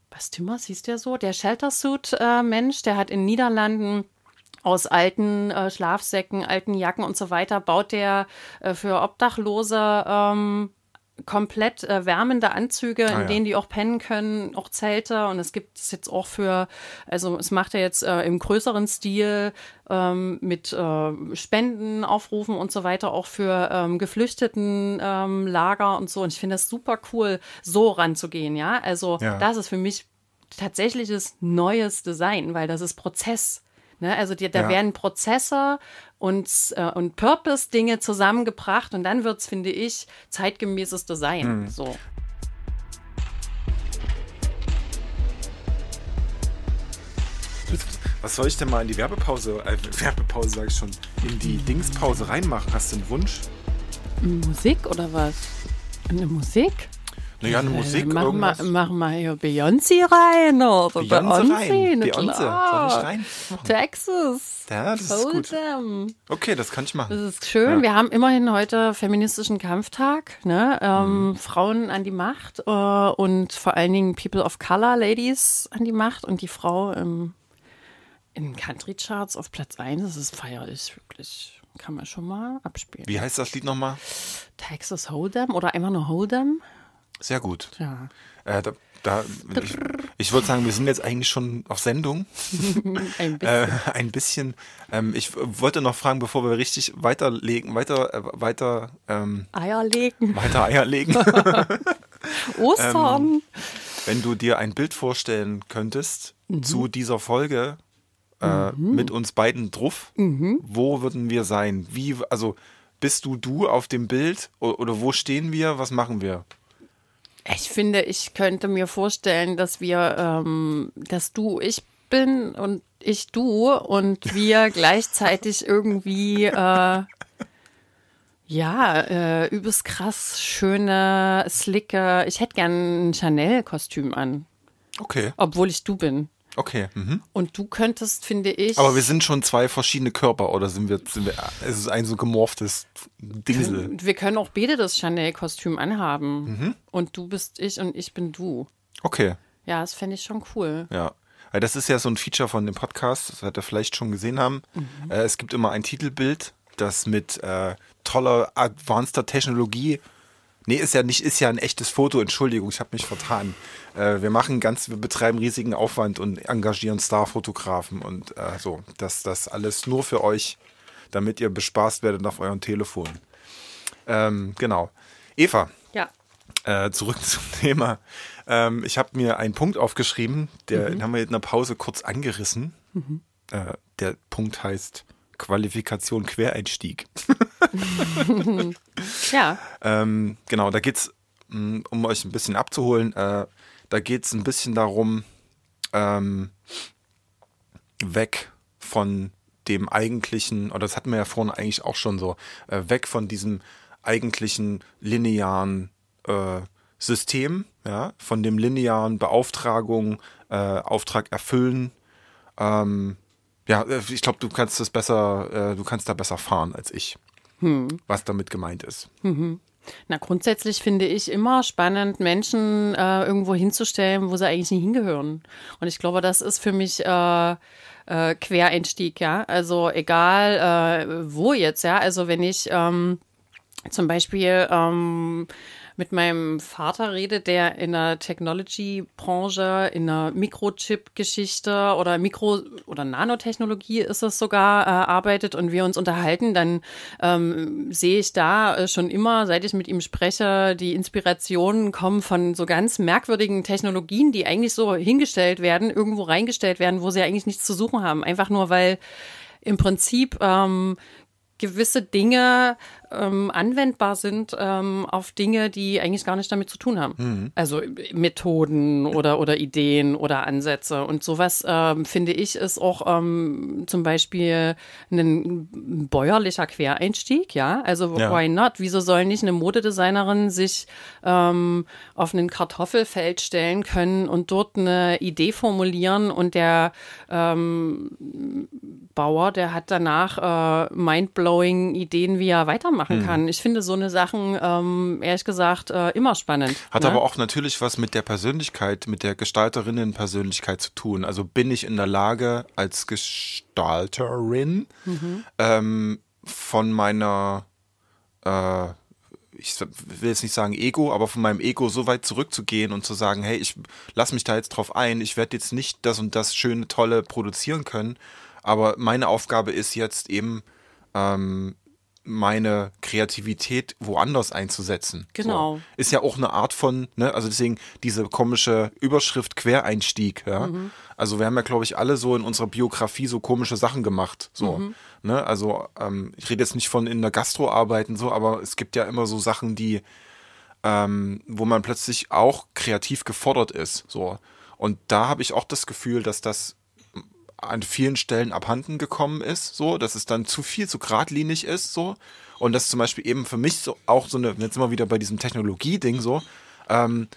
Bas Timmers hieß der so, der Shelter-Suit-Mensch, äh, der hat in Niederlanden aus alten äh, Schlafsäcken, alten Jacken und so weiter baut der äh, für Obdachlose ähm, komplett äh, wärmende Anzüge, ah, in ja. denen die auch pennen können, auch Zelte. Und es gibt es jetzt auch für, also es macht er jetzt äh, im größeren Stil ähm, mit äh, Spenden, Aufrufen und so weiter, auch für ähm, Geflüchteten ähm, Lager und so. Und ich finde das super cool, so ranzugehen, ja. Also ja. das ist für mich tatsächliches neues Design, weil das ist Prozess. Ne? Also die, da ja. werden Prozesse und, äh, und Purpose-Dinge zusammengebracht und dann wird es, finde ich, zeitgemäßes Design. Mhm. So. Was soll ich denn mal in die Werbepause, äh, Werbepause sage ich schon, in die Dingspause reinmachen? Hast du einen Wunsch? Musik oder was? Eine Musik? Naja, eine äh, Musik, mach irgendwas. Mal, mach mal hier Beyoncé rein oder Beyoncé, Beyoncé, rein? Texas. Ja, das Hold ist gut. Them. Okay, das kann ich machen. Das ist schön. Ja. Wir haben immerhin heute feministischen Kampftag, ne? Ähm, mhm. Frauen an die Macht äh, und vor allen Dingen People of Color, Ladies an die Macht und die Frau im, in Country Charts auf Platz 1. Das ist feierlich, wirklich. Kann man schon mal abspielen. Wie heißt das Lied nochmal? Texas Hold'em oder einfach nur Hold'em. Sehr gut. Ja. Äh, da, da, ich, ich würde sagen, wir sind jetzt eigentlich schon auf Sendung. ein äh, bisschen. Äh, ein bisschen. Ähm, ich wollte noch fragen, bevor wir richtig weiterlegen, weiter, äh, weiter. Ähm, Eier legen. Weiter Eier legen. Ostern. Ähm, wenn du dir ein Bild vorstellen könntest mhm. zu dieser Folge äh, mhm. mit uns beiden drauf, mhm. wo würden wir sein? Wie, also bist du du auf dem Bild oder wo stehen wir? Was machen wir? Ich finde, ich könnte mir vorstellen, dass wir, ähm, dass du, ich bin und ich du und wir gleichzeitig irgendwie äh, ja, äh, übelst krass, schöne, slicke. Ich hätte gern ein Chanel-Kostüm an. Okay. Obwohl ich du bin. Okay. Mhm. Und du könntest, finde ich. Aber wir sind schon zwei verschiedene Körper oder sind wir, sind wir es ist ein so gemorftes Dingsel. wir können auch beide das Chanel-Kostüm anhaben. Mhm. Und du bist ich und ich bin du. Okay. Ja, das fände ich schon cool. Ja. Das ist ja so ein Feature von dem Podcast, das wird ihr vielleicht schon gesehen haben. Mhm. Äh, es gibt immer ein Titelbild, das mit äh, toller, advanced Technologie Nee, ist ja nicht, ist ja ein echtes Foto. Entschuldigung, ich habe mich vertan. Äh, wir machen ganz, wir betreiben riesigen Aufwand und engagieren Starfotografen und äh, so. Das, das alles nur für euch, damit ihr bespaßt werdet auf euren Telefonen. Ähm, genau. Eva. Ja. Äh, zurück zum Thema. Ähm, ich habe mir einen Punkt aufgeschrieben, der, mhm. den haben wir in der Pause kurz angerissen. Mhm. Äh, der Punkt heißt Qualifikation Quereinstieg. ja. Ähm, genau, da geht es, mm, um euch ein bisschen abzuholen, äh, da geht es ein bisschen darum, ähm, weg von dem eigentlichen, oder das hatten wir ja vorhin eigentlich auch schon so, äh, weg von diesem eigentlichen linearen äh, System, ja, von dem linearen Beauftragung, äh, Auftrag erfüllen, ähm, ja, äh, ich glaube, du kannst es besser, äh, du kannst da besser fahren als ich, hm. was damit gemeint ist. Mhm. Na, grundsätzlich finde ich immer spannend, Menschen äh, irgendwo hinzustellen, wo sie eigentlich nicht hingehören. Und ich glaube, das ist für mich äh, äh Quereinstieg, ja. Also egal äh, wo jetzt, ja. Also wenn ich ähm, zum Beispiel ähm, mit meinem Vater rede, der in der Technology-Branche, in der Mikrochip-Geschichte oder Mikro- oder Nanotechnologie ist es sogar, äh, arbeitet und wir uns unterhalten, dann ähm, sehe ich da äh, schon immer, seit ich mit ihm spreche, die Inspirationen kommen von so ganz merkwürdigen Technologien, die eigentlich so hingestellt werden, irgendwo reingestellt werden, wo sie eigentlich nichts zu suchen haben. Einfach nur, weil im Prinzip ähm, gewisse Dinge ähm, anwendbar sind ähm, auf Dinge, die eigentlich gar nicht damit zu tun haben. Mhm. Also äh, Methoden oder, oder Ideen oder Ansätze. Und sowas, ähm, finde ich, ist auch ähm, zum Beispiel ein bäuerlicher Quereinstieg. Ja, also ja. why not? Wieso soll nicht eine Modedesignerin sich ähm, auf einen Kartoffelfeld stellen können und dort eine Idee formulieren und der ähm, Bauer, der hat danach äh, mindblowing Ideen, wie er weitermachen hm. kann. Ich finde so eine Sachen, ähm, ehrlich gesagt, äh, immer spannend. Hat ne? aber auch natürlich was mit der Persönlichkeit, mit der Gestalterinnen-Persönlichkeit zu tun. Also bin ich in der Lage, als Gestalterin mhm. ähm, von meiner äh, ich will jetzt nicht sagen Ego, aber von meinem Ego so weit zurückzugehen und zu sagen, hey, ich lasse mich da jetzt drauf ein, ich werde jetzt nicht das und das schöne, tolle produzieren können, aber meine Aufgabe ist jetzt eben, ähm, meine Kreativität woanders einzusetzen. Genau. So. Ist ja auch eine Art von, ne, also deswegen diese komische Überschrift Quereinstieg, ja. Mhm. Also wir haben ja, glaube ich, alle so in unserer Biografie so komische Sachen gemacht. So. Mhm. Ne, also, ähm, ich rede jetzt nicht von in der Gastro arbeiten, so, aber es gibt ja immer so Sachen, die, ähm, wo man plötzlich auch kreativ gefordert ist. So. Und da habe ich auch das Gefühl, dass das an vielen Stellen abhanden gekommen ist, so, dass es dann zu viel, zu geradlinig ist, so. Und das ist zum Beispiel eben für mich so auch so eine, jetzt sind wir wieder bei diesem Technologie-Ding so, ähm,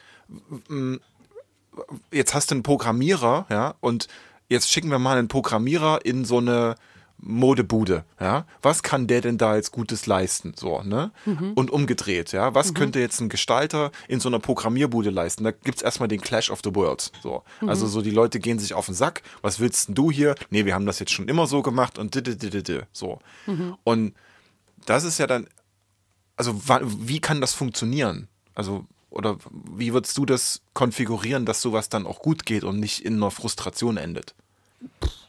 jetzt hast du einen Programmierer, ja, und jetzt schicken wir mal einen Programmierer in so eine Modebude, ja, was kann der denn da als Gutes leisten, so, ne? Mhm. Und umgedreht, ja, was mhm. könnte jetzt ein Gestalter in so einer Programmierbude leisten? Da gibt's erstmal den Clash of the Worlds, so. Mhm. Also so die Leute gehen sich auf den Sack, was willst denn du hier? Nee, wir haben das jetzt schon immer so gemacht und dididididid, so. Mhm. Und das ist ja dann also wie kann das funktionieren? Also oder wie würdest du das konfigurieren, dass sowas dann auch gut geht und nicht in einer Frustration endet?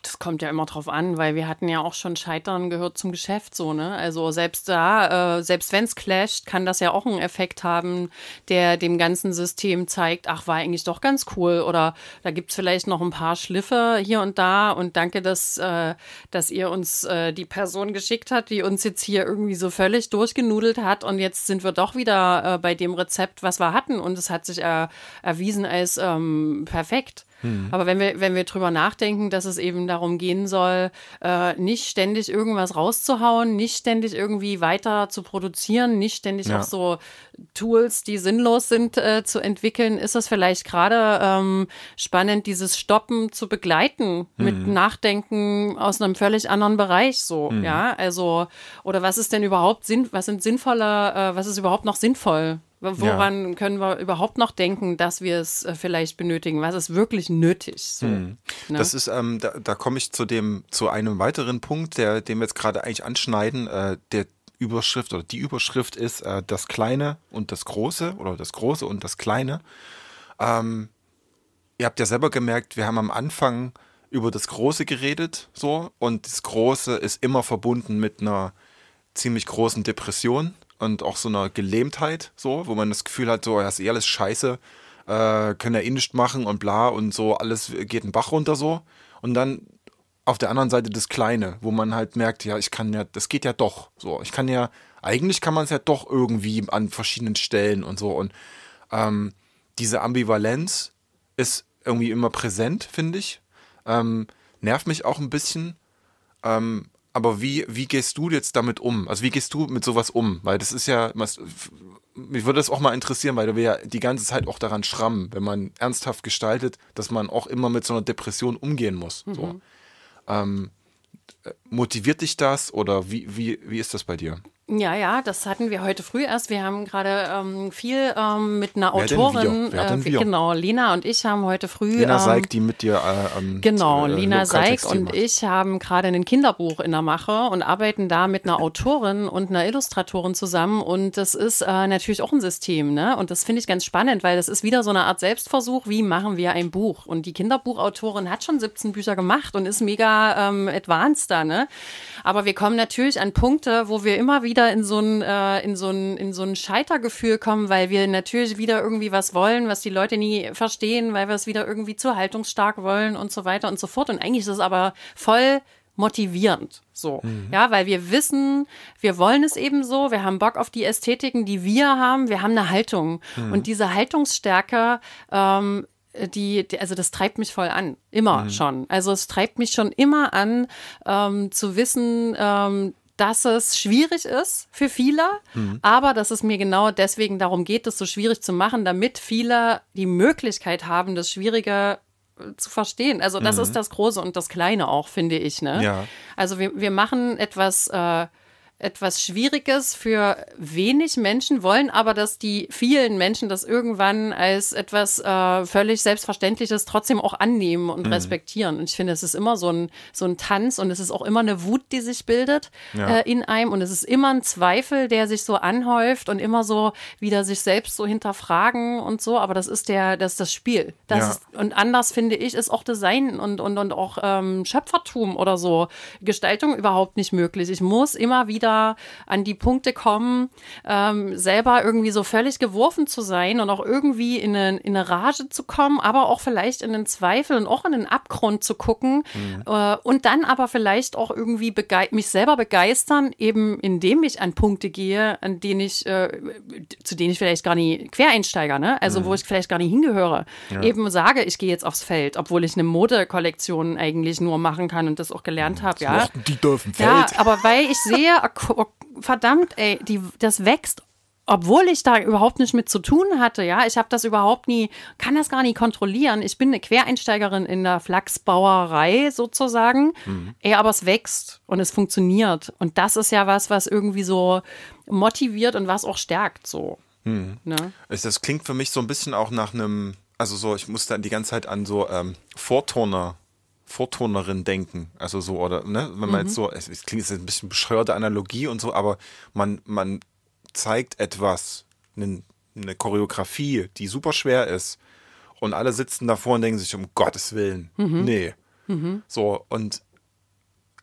Das kommt ja immer drauf an, weil wir hatten ja auch schon Scheitern gehört zum Geschäft so, ne? Also selbst da, äh, selbst wenn es clasht, kann das ja auch einen Effekt haben, der dem ganzen System zeigt, ach, war eigentlich doch ganz cool oder da gibt es vielleicht noch ein paar Schliffe hier und da und danke, dass, äh, dass ihr uns äh, die Person geschickt habt, die uns jetzt hier irgendwie so völlig durchgenudelt hat und jetzt sind wir doch wieder äh, bei dem Rezept, was wir hatten und es hat sich erwiesen als ähm, perfekt. Mhm. Aber wenn wir, wenn wir drüber nachdenken, dass es eben darum gehen soll, äh, nicht ständig irgendwas rauszuhauen, nicht ständig irgendwie weiter zu produzieren, nicht ständig ja. auch so Tools, die sinnlos sind, äh, zu entwickeln, ist das vielleicht gerade ähm, spannend, dieses Stoppen zu begleiten mhm. mit hm. Nachdenken aus einem völlig anderen Bereich so, mhm. ja, also oder was ist denn überhaupt Sinn, was sind sinnvoller, äh, was ist überhaupt noch sinnvoll, Woran ja. können wir überhaupt noch denken, dass wir es äh, vielleicht benötigen? Was ist wirklich nötig? So, hm. ne? Das ist, ähm, da, da komme ich zu dem, zu einem weiteren Punkt, der, den wir jetzt gerade eigentlich anschneiden, äh, der Überschrift oder die Überschrift ist äh, das Kleine und das Große oder das Große und das Kleine. Ähm, ihr habt ja selber gemerkt, wir haben am Anfang über das Große geredet, so und das Große ist immer verbunden mit einer ziemlich großen Depression und auch so einer Gelähmtheit, so, wo man das Gefühl hat, so, ja, ist eh alles scheiße, äh, können ja eh nichts machen und bla und so, alles geht ein Bach runter so. Und dann auf der anderen Seite das Kleine, wo man halt merkt, ja, ich kann ja, das geht ja doch. So, ich kann ja, eigentlich kann man es ja doch irgendwie an verschiedenen Stellen und so. Und ähm, diese Ambivalenz ist irgendwie immer präsent, finde ich. Ähm, nervt mich auch ein bisschen. Ähm, aber wie, wie gehst du jetzt damit um? Also wie gehst du mit sowas um? Weil das ist ja, mich würde das auch mal interessieren, weil wir ja die ganze Zeit auch daran schrammen, wenn man ernsthaft gestaltet, dass man auch immer mit so einer Depression umgehen muss. Mhm. So. Ähm, motiviert dich das oder wie, wie, wie ist das bei dir? Ja, ja, das hatten wir heute früh erst. Wir haben gerade ähm, viel ähm, mit einer Autorin, Wer äh, denn wir? Wer denn wir? genau, Lena und ich haben heute früh. Lena ähm, Seig, die mit dir. Äh, ähm, genau, äh, Lena Seig und macht. ich haben gerade ein Kinderbuch in der Mache und arbeiten da mit einer Autorin und einer Illustratorin zusammen. Und das ist äh, natürlich auch ein System, ne? Und das finde ich ganz spannend, weil das ist wieder so eine Art Selbstversuch, wie machen wir ein Buch? Und die Kinderbuchautorin hat schon 17 Bücher gemacht und ist mega ähm, advanced da, ne? Aber wir kommen natürlich an Punkte, wo wir immer wieder wieder in so ein, äh, in so ein, in so ein Scheitergefühl kommen, weil wir natürlich wieder irgendwie was wollen, was die Leute nie verstehen, weil wir es wieder irgendwie zu haltungsstark wollen und so weiter und so fort. Und eigentlich ist es aber voll motivierend. So. Mhm. Ja, weil wir wissen, wir wollen es eben so, wir haben Bock auf die Ästhetiken, die wir haben, wir haben eine Haltung. Mhm. Und diese Haltungsstärke, ähm, die, die, also das treibt mich voll an, immer mhm. schon. Also es treibt mich schon immer an, ähm, zu wissen, ähm, dass es schwierig ist für viele, mhm. aber dass es mir genau deswegen darum geht, das so schwierig zu machen, damit viele die Möglichkeit haben, das Schwierige äh, zu verstehen. Also das mhm. ist das Große und das Kleine auch, finde ich. Ne? Ja. Also wir, wir machen etwas äh, etwas Schwieriges für wenig Menschen, wollen aber, dass die vielen Menschen das irgendwann als etwas äh, völlig Selbstverständliches trotzdem auch annehmen und mhm. respektieren. Und ich finde, es ist immer so ein, so ein Tanz und es ist auch immer eine Wut, die sich bildet ja. äh, in einem und es ist immer ein Zweifel, der sich so anhäuft und immer so wieder sich selbst so hinterfragen und so. Aber das ist der, das ist das Spiel. Das ja. ist, und anders finde ich, ist auch Design und, und, und auch ähm, Schöpfertum oder so Gestaltung überhaupt nicht möglich. Ich muss immer wieder da an die Punkte kommen, ähm, selber irgendwie so völlig geworfen zu sein und auch irgendwie in eine, in eine Rage zu kommen, aber auch vielleicht in den Zweifel und auch in den Abgrund zu gucken mhm. äh, und dann aber vielleicht auch irgendwie mich selber begeistern, eben indem ich an Punkte gehe, an denen ich, äh, zu denen ich vielleicht gar nicht Quereinsteiger, ne? also mhm. wo ich vielleicht gar nicht hingehöre, ja. eben sage, ich gehe jetzt aufs Feld, obwohl ich eine Modekollektion eigentlich nur machen kann und das auch gelernt mhm. habe. Ja, die dürfen Feld. Ja, aber weil ich sehe, ah, Oh, verdammt, ey, die, das wächst obwohl ich da überhaupt nicht mit zu tun hatte, ja, ich habe das überhaupt nie, kann das gar nicht kontrollieren. Ich bin eine Quereinsteigerin in der Flachsbauerei sozusagen. Mhm. Ey, aber es wächst und es funktioniert. Und das ist ja was, was irgendwie so motiviert und was auch stärkt so. Mhm. Ne? Das klingt für mich so ein bisschen auch nach einem, also so, ich muss da die ganze Zeit an so ähm, Vorturner Vorturnerin denken. Also so, oder, ne? Wenn man mhm. jetzt so, es, es klingt jetzt ein bisschen bescheuerte Analogie und so, aber man, man zeigt etwas, eine, eine Choreografie, die super schwer ist. Und alle sitzen davor und denken sich, um Gottes Willen, mhm. nee. Mhm. So, und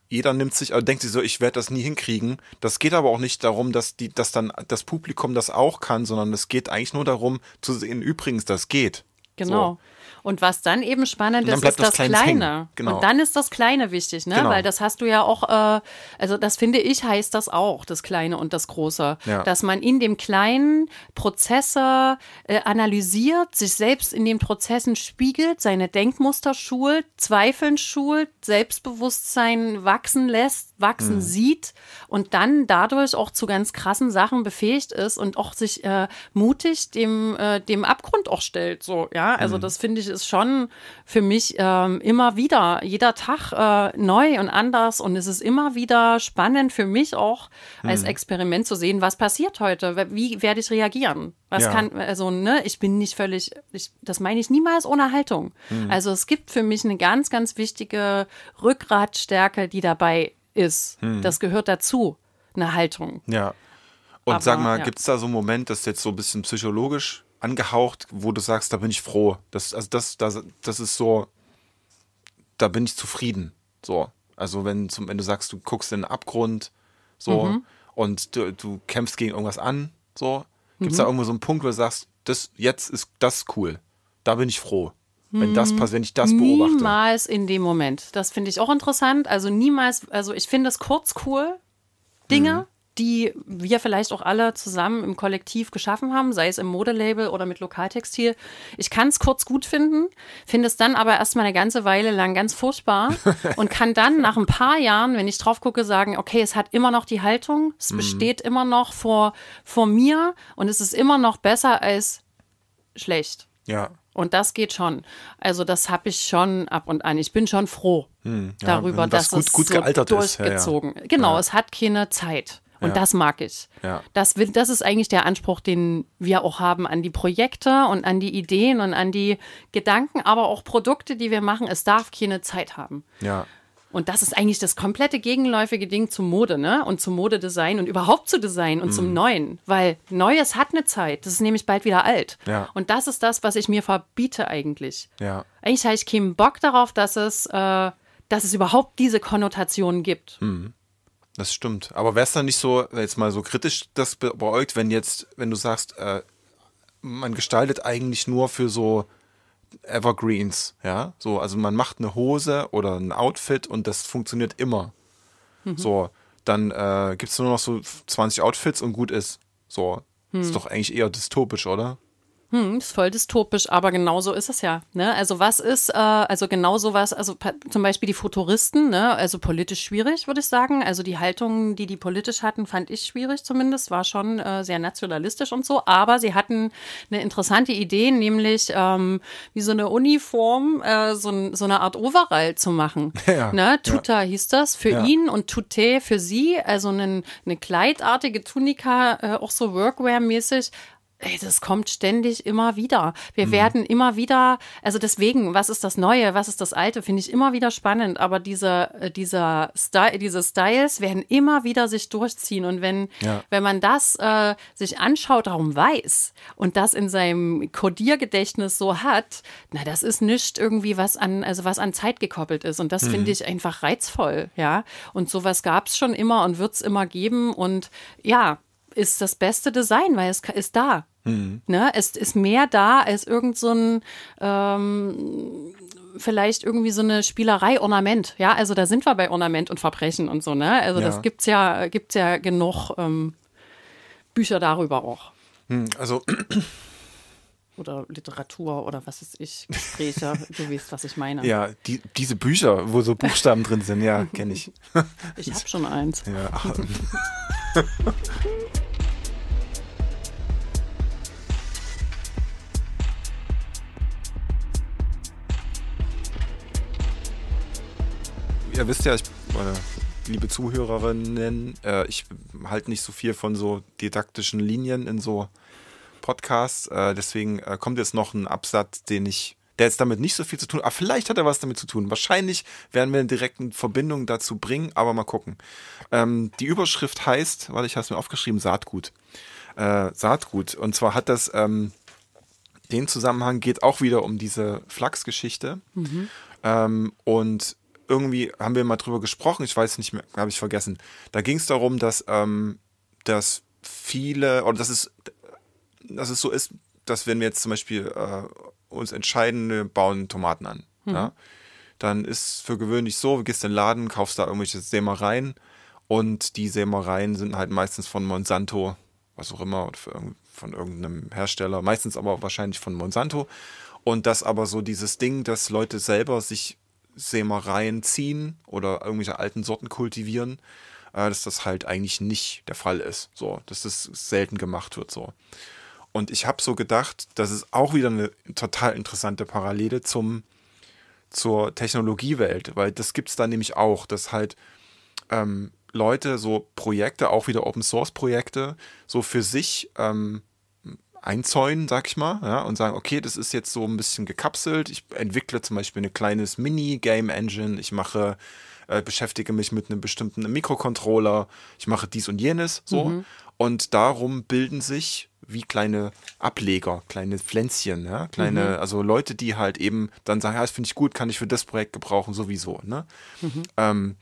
jeder nimmt sich, also denkt sich so, ich werde das nie hinkriegen. Das geht aber auch nicht darum, dass die, dass dann das Publikum das auch kann, sondern es geht eigentlich nur darum, zu sehen, übrigens, das geht. Genau. So. Und was dann eben spannend dann ist, ist das, das Kleine. Genau. Und dann ist das Kleine wichtig, ne? Genau. Weil das hast du ja auch, äh, also das finde ich, heißt das auch, das Kleine und das Große. Ja. Dass man in dem Kleinen Prozesse äh, analysiert, sich selbst in den Prozessen spiegelt, seine Denkmuster schult, Zweifeln schult, Selbstbewusstsein wachsen lässt, wachsen mhm. sieht und dann dadurch auch zu ganz krassen Sachen befähigt ist und auch sich äh, mutig dem, äh, dem Abgrund auch stellt. So, ja, also mhm. das finde finde ich, ist schon für mich ähm, immer wieder, jeder Tag äh, neu und anders. Und es ist immer wieder spannend für mich auch als mhm. Experiment zu sehen, was passiert heute, wie werde ich reagieren. Was ja. kann, also, ne, ich bin nicht völlig, ich, das meine ich niemals ohne Haltung. Mhm. Also es gibt für mich eine ganz, ganz wichtige Rückgratstärke, die dabei ist. Mhm. Das gehört dazu, eine Haltung. Ja. Und Aber, sag mal, ja. gibt es da so einen Moment, das ist jetzt so ein bisschen psychologisch angehaucht, wo du sagst, da bin ich froh. Das, also das, das, das ist so, da bin ich zufrieden. So. Also wenn, zum, wenn du sagst, du guckst in den Abgrund, so, mhm. und du, du, kämpfst gegen irgendwas an, so, gibt es mhm. da irgendwo so einen Punkt, wo du sagst, das, jetzt ist das cool. Da bin ich froh. Wenn das mhm. passt, wenn ich das niemals beobachte. Niemals in dem Moment. Das finde ich auch interessant. Also niemals, also ich finde es kurz cool, Dinge. Mhm die wir vielleicht auch alle zusammen im Kollektiv geschaffen haben, sei es im Modelabel oder mit Lokaltextil. Ich kann es kurz gut finden, finde es dann aber erstmal eine ganze Weile lang ganz furchtbar und kann dann nach ein paar Jahren, wenn ich drauf gucke, sagen, okay, es hat immer noch die Haltung, es mhm. besteht immer noch vor, vor mir und es ist immer noch besser als schlecht. Ja. Und das geht schon. Also das habe ich schon ab und an. Ich bin schon froh hm, ja, darüber, dass gut, es gut gealtert durchgezogen. Ist, ja, ja. Genau, es hat keine Zeit. Und ja. das mag ich. Ja. Das, will, das ist eigentlich der Anspruch, den wir auch haben an die Projekte und an die Ideen und an die Gedanken, aber auch Produkte, die wir machen. Es darf keine Zeit haben. Ja. Und das ist eigentlich das komplette gegenläufige Ding zur Mode, ne? Und zum Modedesign und überhaupt zu Design und mm. zum mhm. Neuen. Weil Neues hat eine Zeit. Das ist nämlich bald wieder alt. Ja. Und das ist das, was ich mir verbiete eigentlich. Ja. Eigentlich habe ich keinen Bock darauf, dass es, äh, dass es überhaupt diese Konnotationen gibt. Mm. Das stimmt. Aber wäre es dann nicht so, jetzt mal so kritisch das beäugt, wenn jetzt, wenn du sagst, äh, man gestaltet eigentlich nur für so Evergreens, ja? So, also man macht eine Hose oder ein Outfit und das funktioniert immer. Mhm. So, dann äh, gibt es nur noch so 20 Outfits und gut ist. So, mhm. ist hm. doch eigentlich eher dystopisch, oder? Hm, ist voll dystopisch, aber genau so ist es ja. Ne? Also was ist, äh, also genau sowas, also zum Beispiel die Futuristen, ne? also politisch schwierig, würde ich sagen. Also die Haltung, die die politisch hatten, fand ich schwierig zumindest, war schon äh, sehr nationalistisch und so. Aber sie hatten eine interessante Idee, nämlich ähm, wie so eine Uniform, äh, so, so, eine Art Overall zu machen. Ja, ne? Tuta ja. hieß das für ja. ihn und Tute für sie, also einen, eine kleidartige Tunika, äh, auch so Workwear-mäßig Ey, das kommt ständig immer wieder. Wir mhm. werden immer wieder, also deswegen, was ist das Neue, was ist das Alte, finde ich immer wieder spannend. Aber diese, äh, dieser Style, diese Styles werden immer wieder sich durchziehen. Und wenn, ja. wenn man das äh, sich anschaut, darum weiß und das in seinem Codiergedächtnis so hat, na, das ist nicht irgendwie was an, also was an Zeit gekoppelt ist. Und das mhm. finde ich einfach reizvoll, ja. Und sowas gab es schon immer und wird es immer geben. Und ja, ist das beste Design, weil es ist da. Mhm. Ne? Es ist mehr da als irgend so ein ähm, vielleicht irgendwie so eine Spielerei Ornament. Ja, also da sind wir bei Ornament und Verbrechen und so, ne? Also ja. das gibt's ja, gibt's ja genug ähm, Bücher darüber auch. Hm, also oder Literatur oder was ist ich, Gespräche, du weißt, was ich meine. Ja, die, diese Bücher, wo so Buchstaben drin sind, ja, kenne ich. Ich habe schon eins. Ja. ihr wisst ja, ich, äh, liebe Zuhörerinnen, äh, ich halte nicht so viel von so didaktischen Linien in so Podcasts. Äh, deswegen äh, kommt jetzt noch ein Absatz, den ich, der jetzt damit nicht so viel zu tun hat. Aber vielleicht hat er was damit zu tun. Wahrscheinlich werden wir eine direkte Verbindung dazu bringen, aber mal gucken. Ähm, die Überschrift heißt, weil ich habe es mir aufgeschrieben, Saatgut. Äh, Saatgut. Und zwar hat das. Ähm, den Zusammenhang geht auch wieder um diese Flachsgeschichte. Mhm. Ähm, und irgendwie haben wir mal drüber gesprochen, ich weiß nicht mehr, habe ich vergessen. Da ging es darum, dass, ähm, dass viele, oder dass es, dass es so ist, dass wenn wir jetzt zum Beispiel äh, uns entscheiden, wir bauen Tomaten an, hm. ja, dann ist für gewöhnlich so, du gehst in den Laden, kaufst da irgendwelche Sämereien und die Sämereien sind halt meistens von Monsanto, was auch immer, von irgendeinem Hersteller, meistens aber wahrscheinlich von Monsanto. Und das aber so dieses Ding, dass Leute selber sich Sämereien ziehen oder irgendwelche alten Sorten kultivieren, äh, dass das halt eigentlich nicht der Fall ist. So, dass das selten gemacht wird. So. Und ich habe so gedacht, das ist auch wieder eine total interessante Parallele zum, zur Technologiewelt, weil das gibt es da nämlich auch, dass halt ähm, Leute so Projekte, auch wieder Open Source Projekte, so für sich ähm, einzäunen, sag ich mal, ja, und sagen, okay, das ist jetzt so ein bisschen gekapselt. Ich entwickle zum Beispiel ein kleines Mini-Game-Engine. Ich mache, äh, beschäftige mich mit einem bestimmten Mikrocontroller. Ich mache dies und jenes, so. Mhm. Und darum bilden sich wie kleine Ableger, kleine Pflänzchen, ja? kleine, mhm. also Leute, die halt eben dann sagen, ja, das finde ich gut, kann ich für das Projekt gebrauchen, sowieso. Ne? Mhm. Ähm,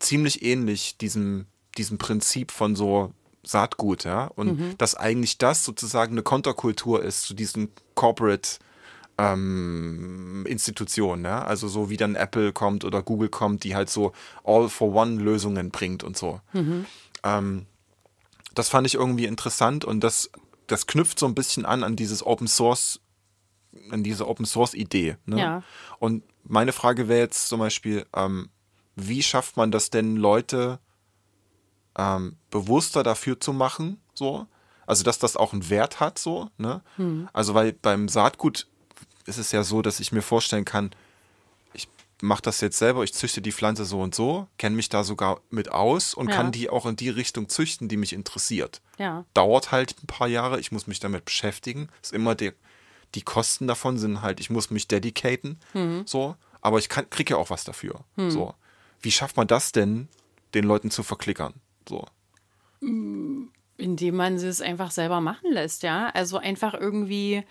ziemlich ähnlich diesem, diesem Prinzip von so Saatgut, ja. Und mhm. dass eigentlich das sozusagen eine Konterkultur ist zu diesen Corporate ähm, Institutionen, ja. Also so wie dann Apple kommt oder Google kommt, die halt so All-for-One-Lösungen bringt und so. Mhm. Ähm, das fand ich irgendwie interessant und das, das knüpft so ein bisschen an an dieses Open Source, an diese Open Source Idee. Ne? Ja. Und meine Frage wäre jetzt zum Beispiel, ähm, wie schafft man das denn, Leute ähm, bewusster dafür zu machen, so. Also, dass das auch einen Wert hat, so. Ne? Hm. Also, weil beim Saatgut ist es ja so, dass ich mir vorstellen kann, ich mache das jetzt selber, ich züchte die Pflanze so und so, kenne mich da sogar mit aus und ja. kann die auch in die Richtung züchten, die mich interessiert. Ja. Dauert halt ein paar Jahre, ich muss mich damit beschäftigen. Ist immer der, die Kosten davon sind halt, ich muss mich dedicaten, hm. so, aber ich kriege ja auch was dafür. Hm. So. Wie schafft man das denn, den Leuten zu verklickern? So. Indem man es einfach selber machen lässt, ja. Also einfach irgendwie,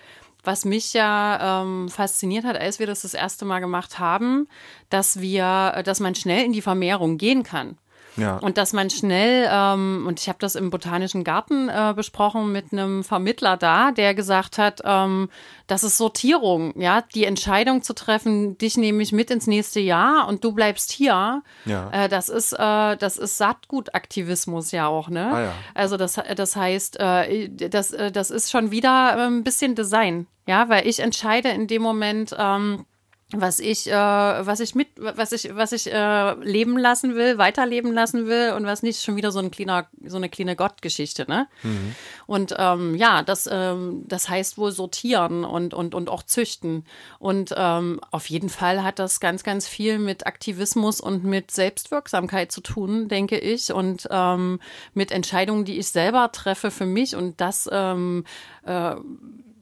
was mich ja ähm, fasziniert hat, als wir das das erste Mal gemacht haben, dass wir, äh, dass man schnell in die Vermehrung gehen kann. Ja. Und dass man schnell, ähm, und ich habe das im Botanischen Garten äh, besprochen mit einem Vermittler da, der gesagt hat, ähm, das ist Sortierung, ja, die Entscheidung zu treffen, dich nehme ich mit ins nächste Jahr und du bleibst hier. Ja. Äh, das ist, äh, das ist Saatgutaktivismus ja auch, ne? Ah, ja. Also das, das heißt, äh, das, äh, das ist schon wieder äh, ein bisschen Design, ja, weil ich entscheide in dem Moment, ähm, was ich, äh, was ich mit, was ich, was ich äh, leben lassen will, weiterleben lassen will und was nicht schon wieder so ein kleiner, so eine kleine Gottgeschichte, ne? Mhm. Und ähm, ja, das, ähm, das heißt wohl sortieren und und und auch züchten. Und ähm, auf jeden Fall hat das ganz, ganz viel mit Aktivismus und mit Selbstwirksamkeit zu tun, denke ich, und ähm, mit Entscheidungen, die ich selber treffe für mich und das ähm, äh,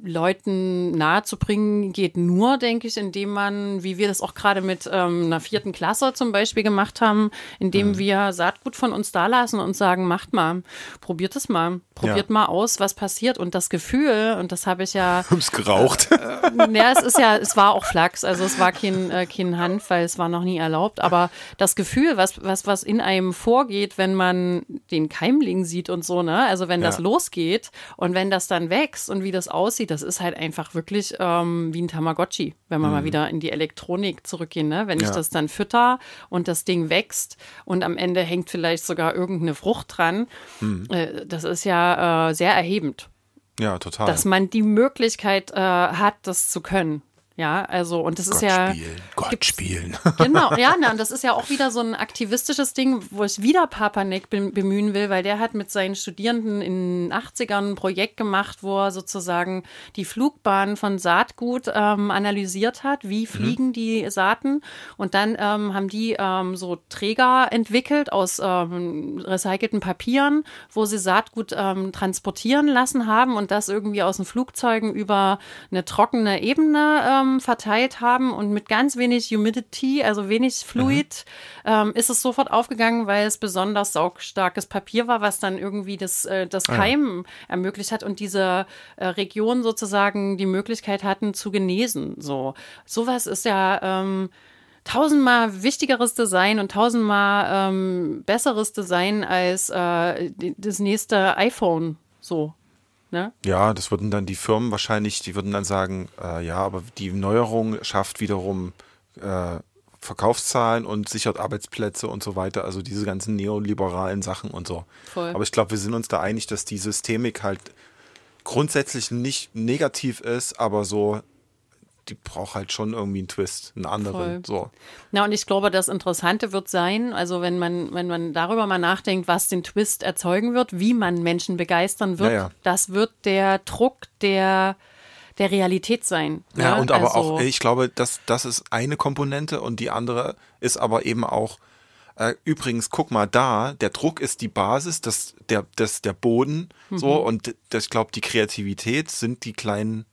Leuten nahezubringen geht nur, denke ich, indem man, wie wir das auch gerade mit ähm, einer vierten Klasse zum Beispiel gemacht haben, indem mhm. wir Saatgut von uns da lassen und sagen, macht mal, probiert es mal, probiert ja. mal aus, was passiert. Und das Gefühl, und das habe ich ja. Hab's geraucht. Äh, äh, ja, es ist ja, es war auch Flachs, also es war kein, äh, kein Hanf, weil es war noch nie erlaubt. Aber das Gefühl, was, was, was in einem vorgeht, wenn man den Keimling sieht und so, ne? Also wenn ja. das losgeht und wenn das dann wächst und wie das aussieht, das ist halt einfach wirklich ähm, wie ein Tamagotchi, wenn wir mhm. mal wieder in die Elektronik zurückgehen. Ne? Wenn ja. ich das dann fütter und das Ding wächst und am Ende hängt vielleicht sogar irgendeine Frucht dran, mhm. äh, das ist ja äh, sehr erhebend. Ja, total. Dass man die Möglichkeit äh, hat, das zu können. Ja, also und das Gott ist ja spielen, Gott spielen. Genau, ja, na, und das ist ja auch wieder so ein aktivistisches Ding, wo ich wieder Papanek bemühen will, weil der hat mit seinen Studierenden in den 80ern ein Projekt gemacht, wo er sozusagen die Flugbahn von Saatgut ähm, analysiert hat, wie mhm. fliegen mhm. die Saaten und dann ähm, haben die ähm, so Träger entwickelt aus ähm, recycelten Papieren, wo sie Saatgut ähm, transportieren lassen haben und das irgendwie aus den Flugzeugen über eine trockene Ebene ähm, Raum verteilt haben und mit ganz wenig Humidity, also wenig Fluid, ähm, ist es sofort aufgegangen, weil es besonders saugstarkes Papier war, was dann irgendwie das, äh, das Keimen ah ja. ermöglicht hat und diese äh, Region sozusagen die Möglichkeit hatten zu genesen. So, sowas ist ja. Ähm, tausendmal wichtigeres Design und tausendmal ähm, besseres Design als äh, das nächste iPhone. So. Ne? Ja, das würden dann die Firmen wahrscheinlich, die würden dann sagen, äh, ja, aber die Neuerung schafft wiederum äh, Verkaufszahlen und sichert Arbeitsplätze und so weiter, also diese ganzen neoliberalen Sachen und so. Voll. Aber ich glaube, wir sind uns da einig, dass die Systemik halt grundsätzlich nicht negativ ist, aber so die braucht halt schon irgendwie einen Twist, einen anderen. Voll. So. Na, und ich glaube, das Interessante wird sein, also wenn man, wenn man darüber mal nachdenkt, was den Twist erzeugen wird, wie man Menschen begeistern wird, ja, das wird der Druck der der Realität sein. Ja, ja? Ne? und aber also, auch, ich glaube, das, das ist eine Komponente und die andere ist aber eben auch, äh, übrigens, guck mal da, der Druck ist die Basis, das, der, das, der Boden, mhm. so, und das, ich glaube, die Kreativität sind die kleinen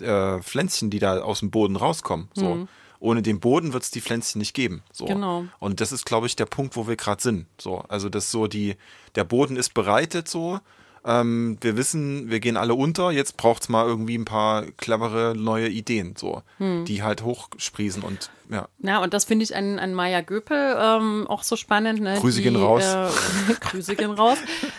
äh, Pflänzchen, die da aus dem Boden rauskommen. So. Mhm. Ohne den Boden wird es die Pflänzchen nicht geben. So. Genau. Und das ist, glaube ich, der Punkt, wo wir gerade sind. So. Also, dass so die, der Boden ist bereitet so. Ähm, wir wissen, wir gehen alle unter, jetzt braucht es mal irgendwie ein paar clevere neue Ideen, so, hm. die halt hochsprießen und ja, ja und das finde ich an, an Maya Göpel ähm, auch so spannend. Ne? Grüße gehen raus. Äh, Grüße gehen raus.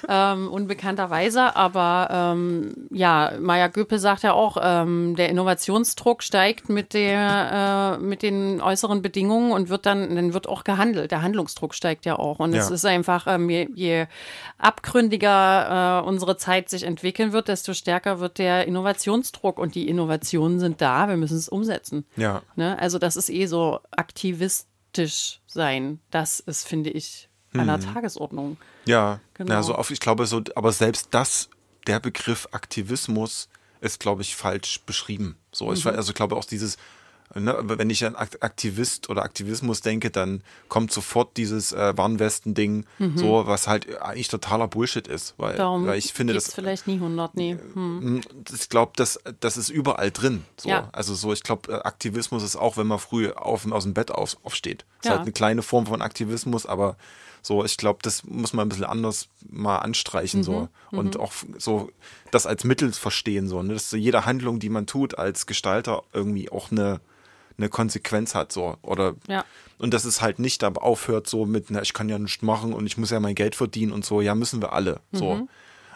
Ähm, unbekannterweise, aber ähm, ja, Maya Göpel sagt ja auch, ähm, der Innovationsdruck steigt mit, der, äh, mit den äußeren Bedingungen und wird dann, dann wird auch gehandelt. Der Handlungsdruck steigt ja auch. Und ja. es ist einfach, ähm, je, je, abgründiger äh, unsere Zeit sich entwickeln wird, desto stärker wird der Innovationsdruck und die Innovationen sind da. Wir müssen es umsetzen. Ja. Ne? Also das ist eh so aktivistisch sein, das ist, finde ich, an der hm. Tagesordnung. Ja, genau. Ja, so auf, ich glaube, so, aber selbst das, der Begriff Aktivismus ist, glaube ich, falsch beschrieben. So, mhm. ich also ich glaube auch dieses Ne, wenn ich an Aktivist oder Aktivismus denke, dann kommt sofort dieses äh, Warnwesten-Ding, mhm. so was halt äh, eigentlich totaler Bullshit ist. Weil, Darum weil ich finde das. Äh, vielleicht nie 100, nee. Äh, hm. Ich glaube, das, das ist überall drin. So. Ja. Also so, ich glaube, Aktivismus ist auch, wenn man früh auf, aus dem Bett auf, aufsteht. Ist ja. halt eine kleine Form von Aktivismus, aber so, ich glaube, das muss man ein bisschen anders mal anstreichen mhm. so mhm. und mhm. auch so das als Mittel verstehen so, ne? dass so jede Handlung, die man tut als Gestalter irgendwie auch eine eine Konsequenz hat. So. Oder ja. und dass es halt nicht aber aufhört, so mit, na, ich kann ja nichts machen und ich muss ja mein Geld verdienen und so, ja, müssen wir alle. Mhm. So.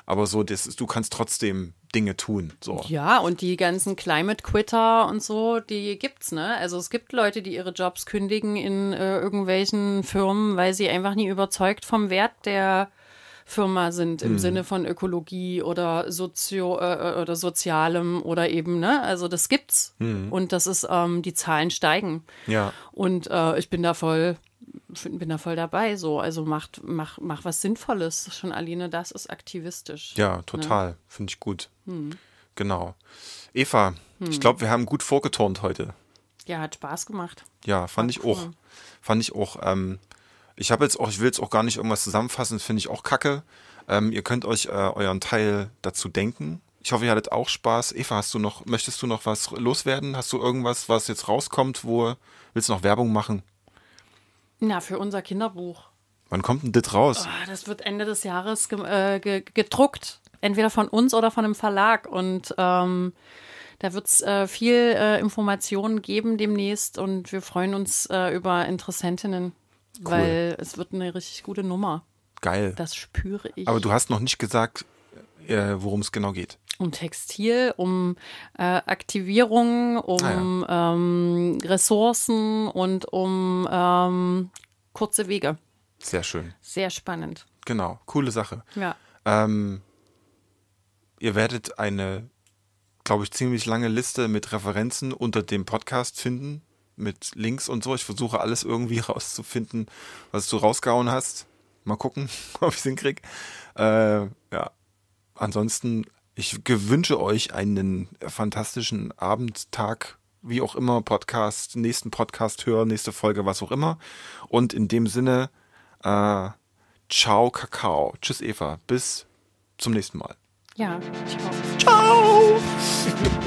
Aber so, das ist, du kannst trotzdem Dinge tun. So. Ja, und die ganzen Climate Quitter und so, die gibt's, ne? Also es gibt Leute, die ihre Jobs kündigen in äh, irgendwelchen Firmen, weil sie einfach nie überzeugt vom Wert der Firma sind im mhm. Sinne von Ökologie oder Sozio äh, äh, oder Sozialem oder eben, ne? Also das gibt's. Mhm. Und das ist, ähm, die Zahlen steigen. Ja. Und äh, ich bin da voll bin da voll dabei. So, also macht, mach, mach was Sinnvolles. Schon Aline, das ist aktivistisch. Ja, ne? total. Ne? Finde ich gut. Hm. Genau. Eva, hm. ich mhm. glaube, wir haben gut vorgeturnt heute. Ja, hat Spaß gemacht. Ja, fand War ich cool. auch. Fand ich auch. Ähm, ich habe jetzt auch, ich will jetzt auch gar nicht irgendwas zusammenfassen, finde ich auch kacke. Ähm, ihr könnt euch äh, euren Teil dazu denken. Ich hoffe, ihr hattet auch Spaß. Eva, hast du noch, möchtest du noch was loswerden? Hast du irgendwas, was jetzt rauskommt, wo willst du noch Werbung machen? Na, für unser Kinderbuch. Wann kommt denn das raus? Oh, das wird Ende des Jahres ge äh, ge gedruckt. Entweder von uns oder von einem Verlag. Und ähm, da wird es äh, viel äh, Informationen geben demnächst. Und wir freuen uns äh, über Interessentinnen. Cool. Weil es wird eine richtig gute Nummer. Geil. Das spüre ich. Aber du hast noch nicht gesagt, äh, worum es genau geht. Um Textil, um äh, Aktivierung, um ah, ja. ähm, Ressourcen und um ähm, kurze Wege. Sehr schön. Sehr spannend. Genau, coole Sache. Ja. Ähm, ihr werdet eine, glaube ich, ziemlich lange Liste mit Referenzen unter dem Podcast finden mit Links und so. Ich versuche alles irgendwie rauszufinden, was du rausgehauen hast. Mal gucken, ob ich es hinkriege. Äh, ja. Ansonsten, ich gewünsche euch einen fantastischen Abend, Tag, wie auch immer, Podcast, nächsten Podcast hören, nächste Folge, was auch immer. Und in dem Sinne, äh, ciao, Kakao. Tschüss, Eva. Bis zum nächsten Mal. Ja, ciao. Ciao!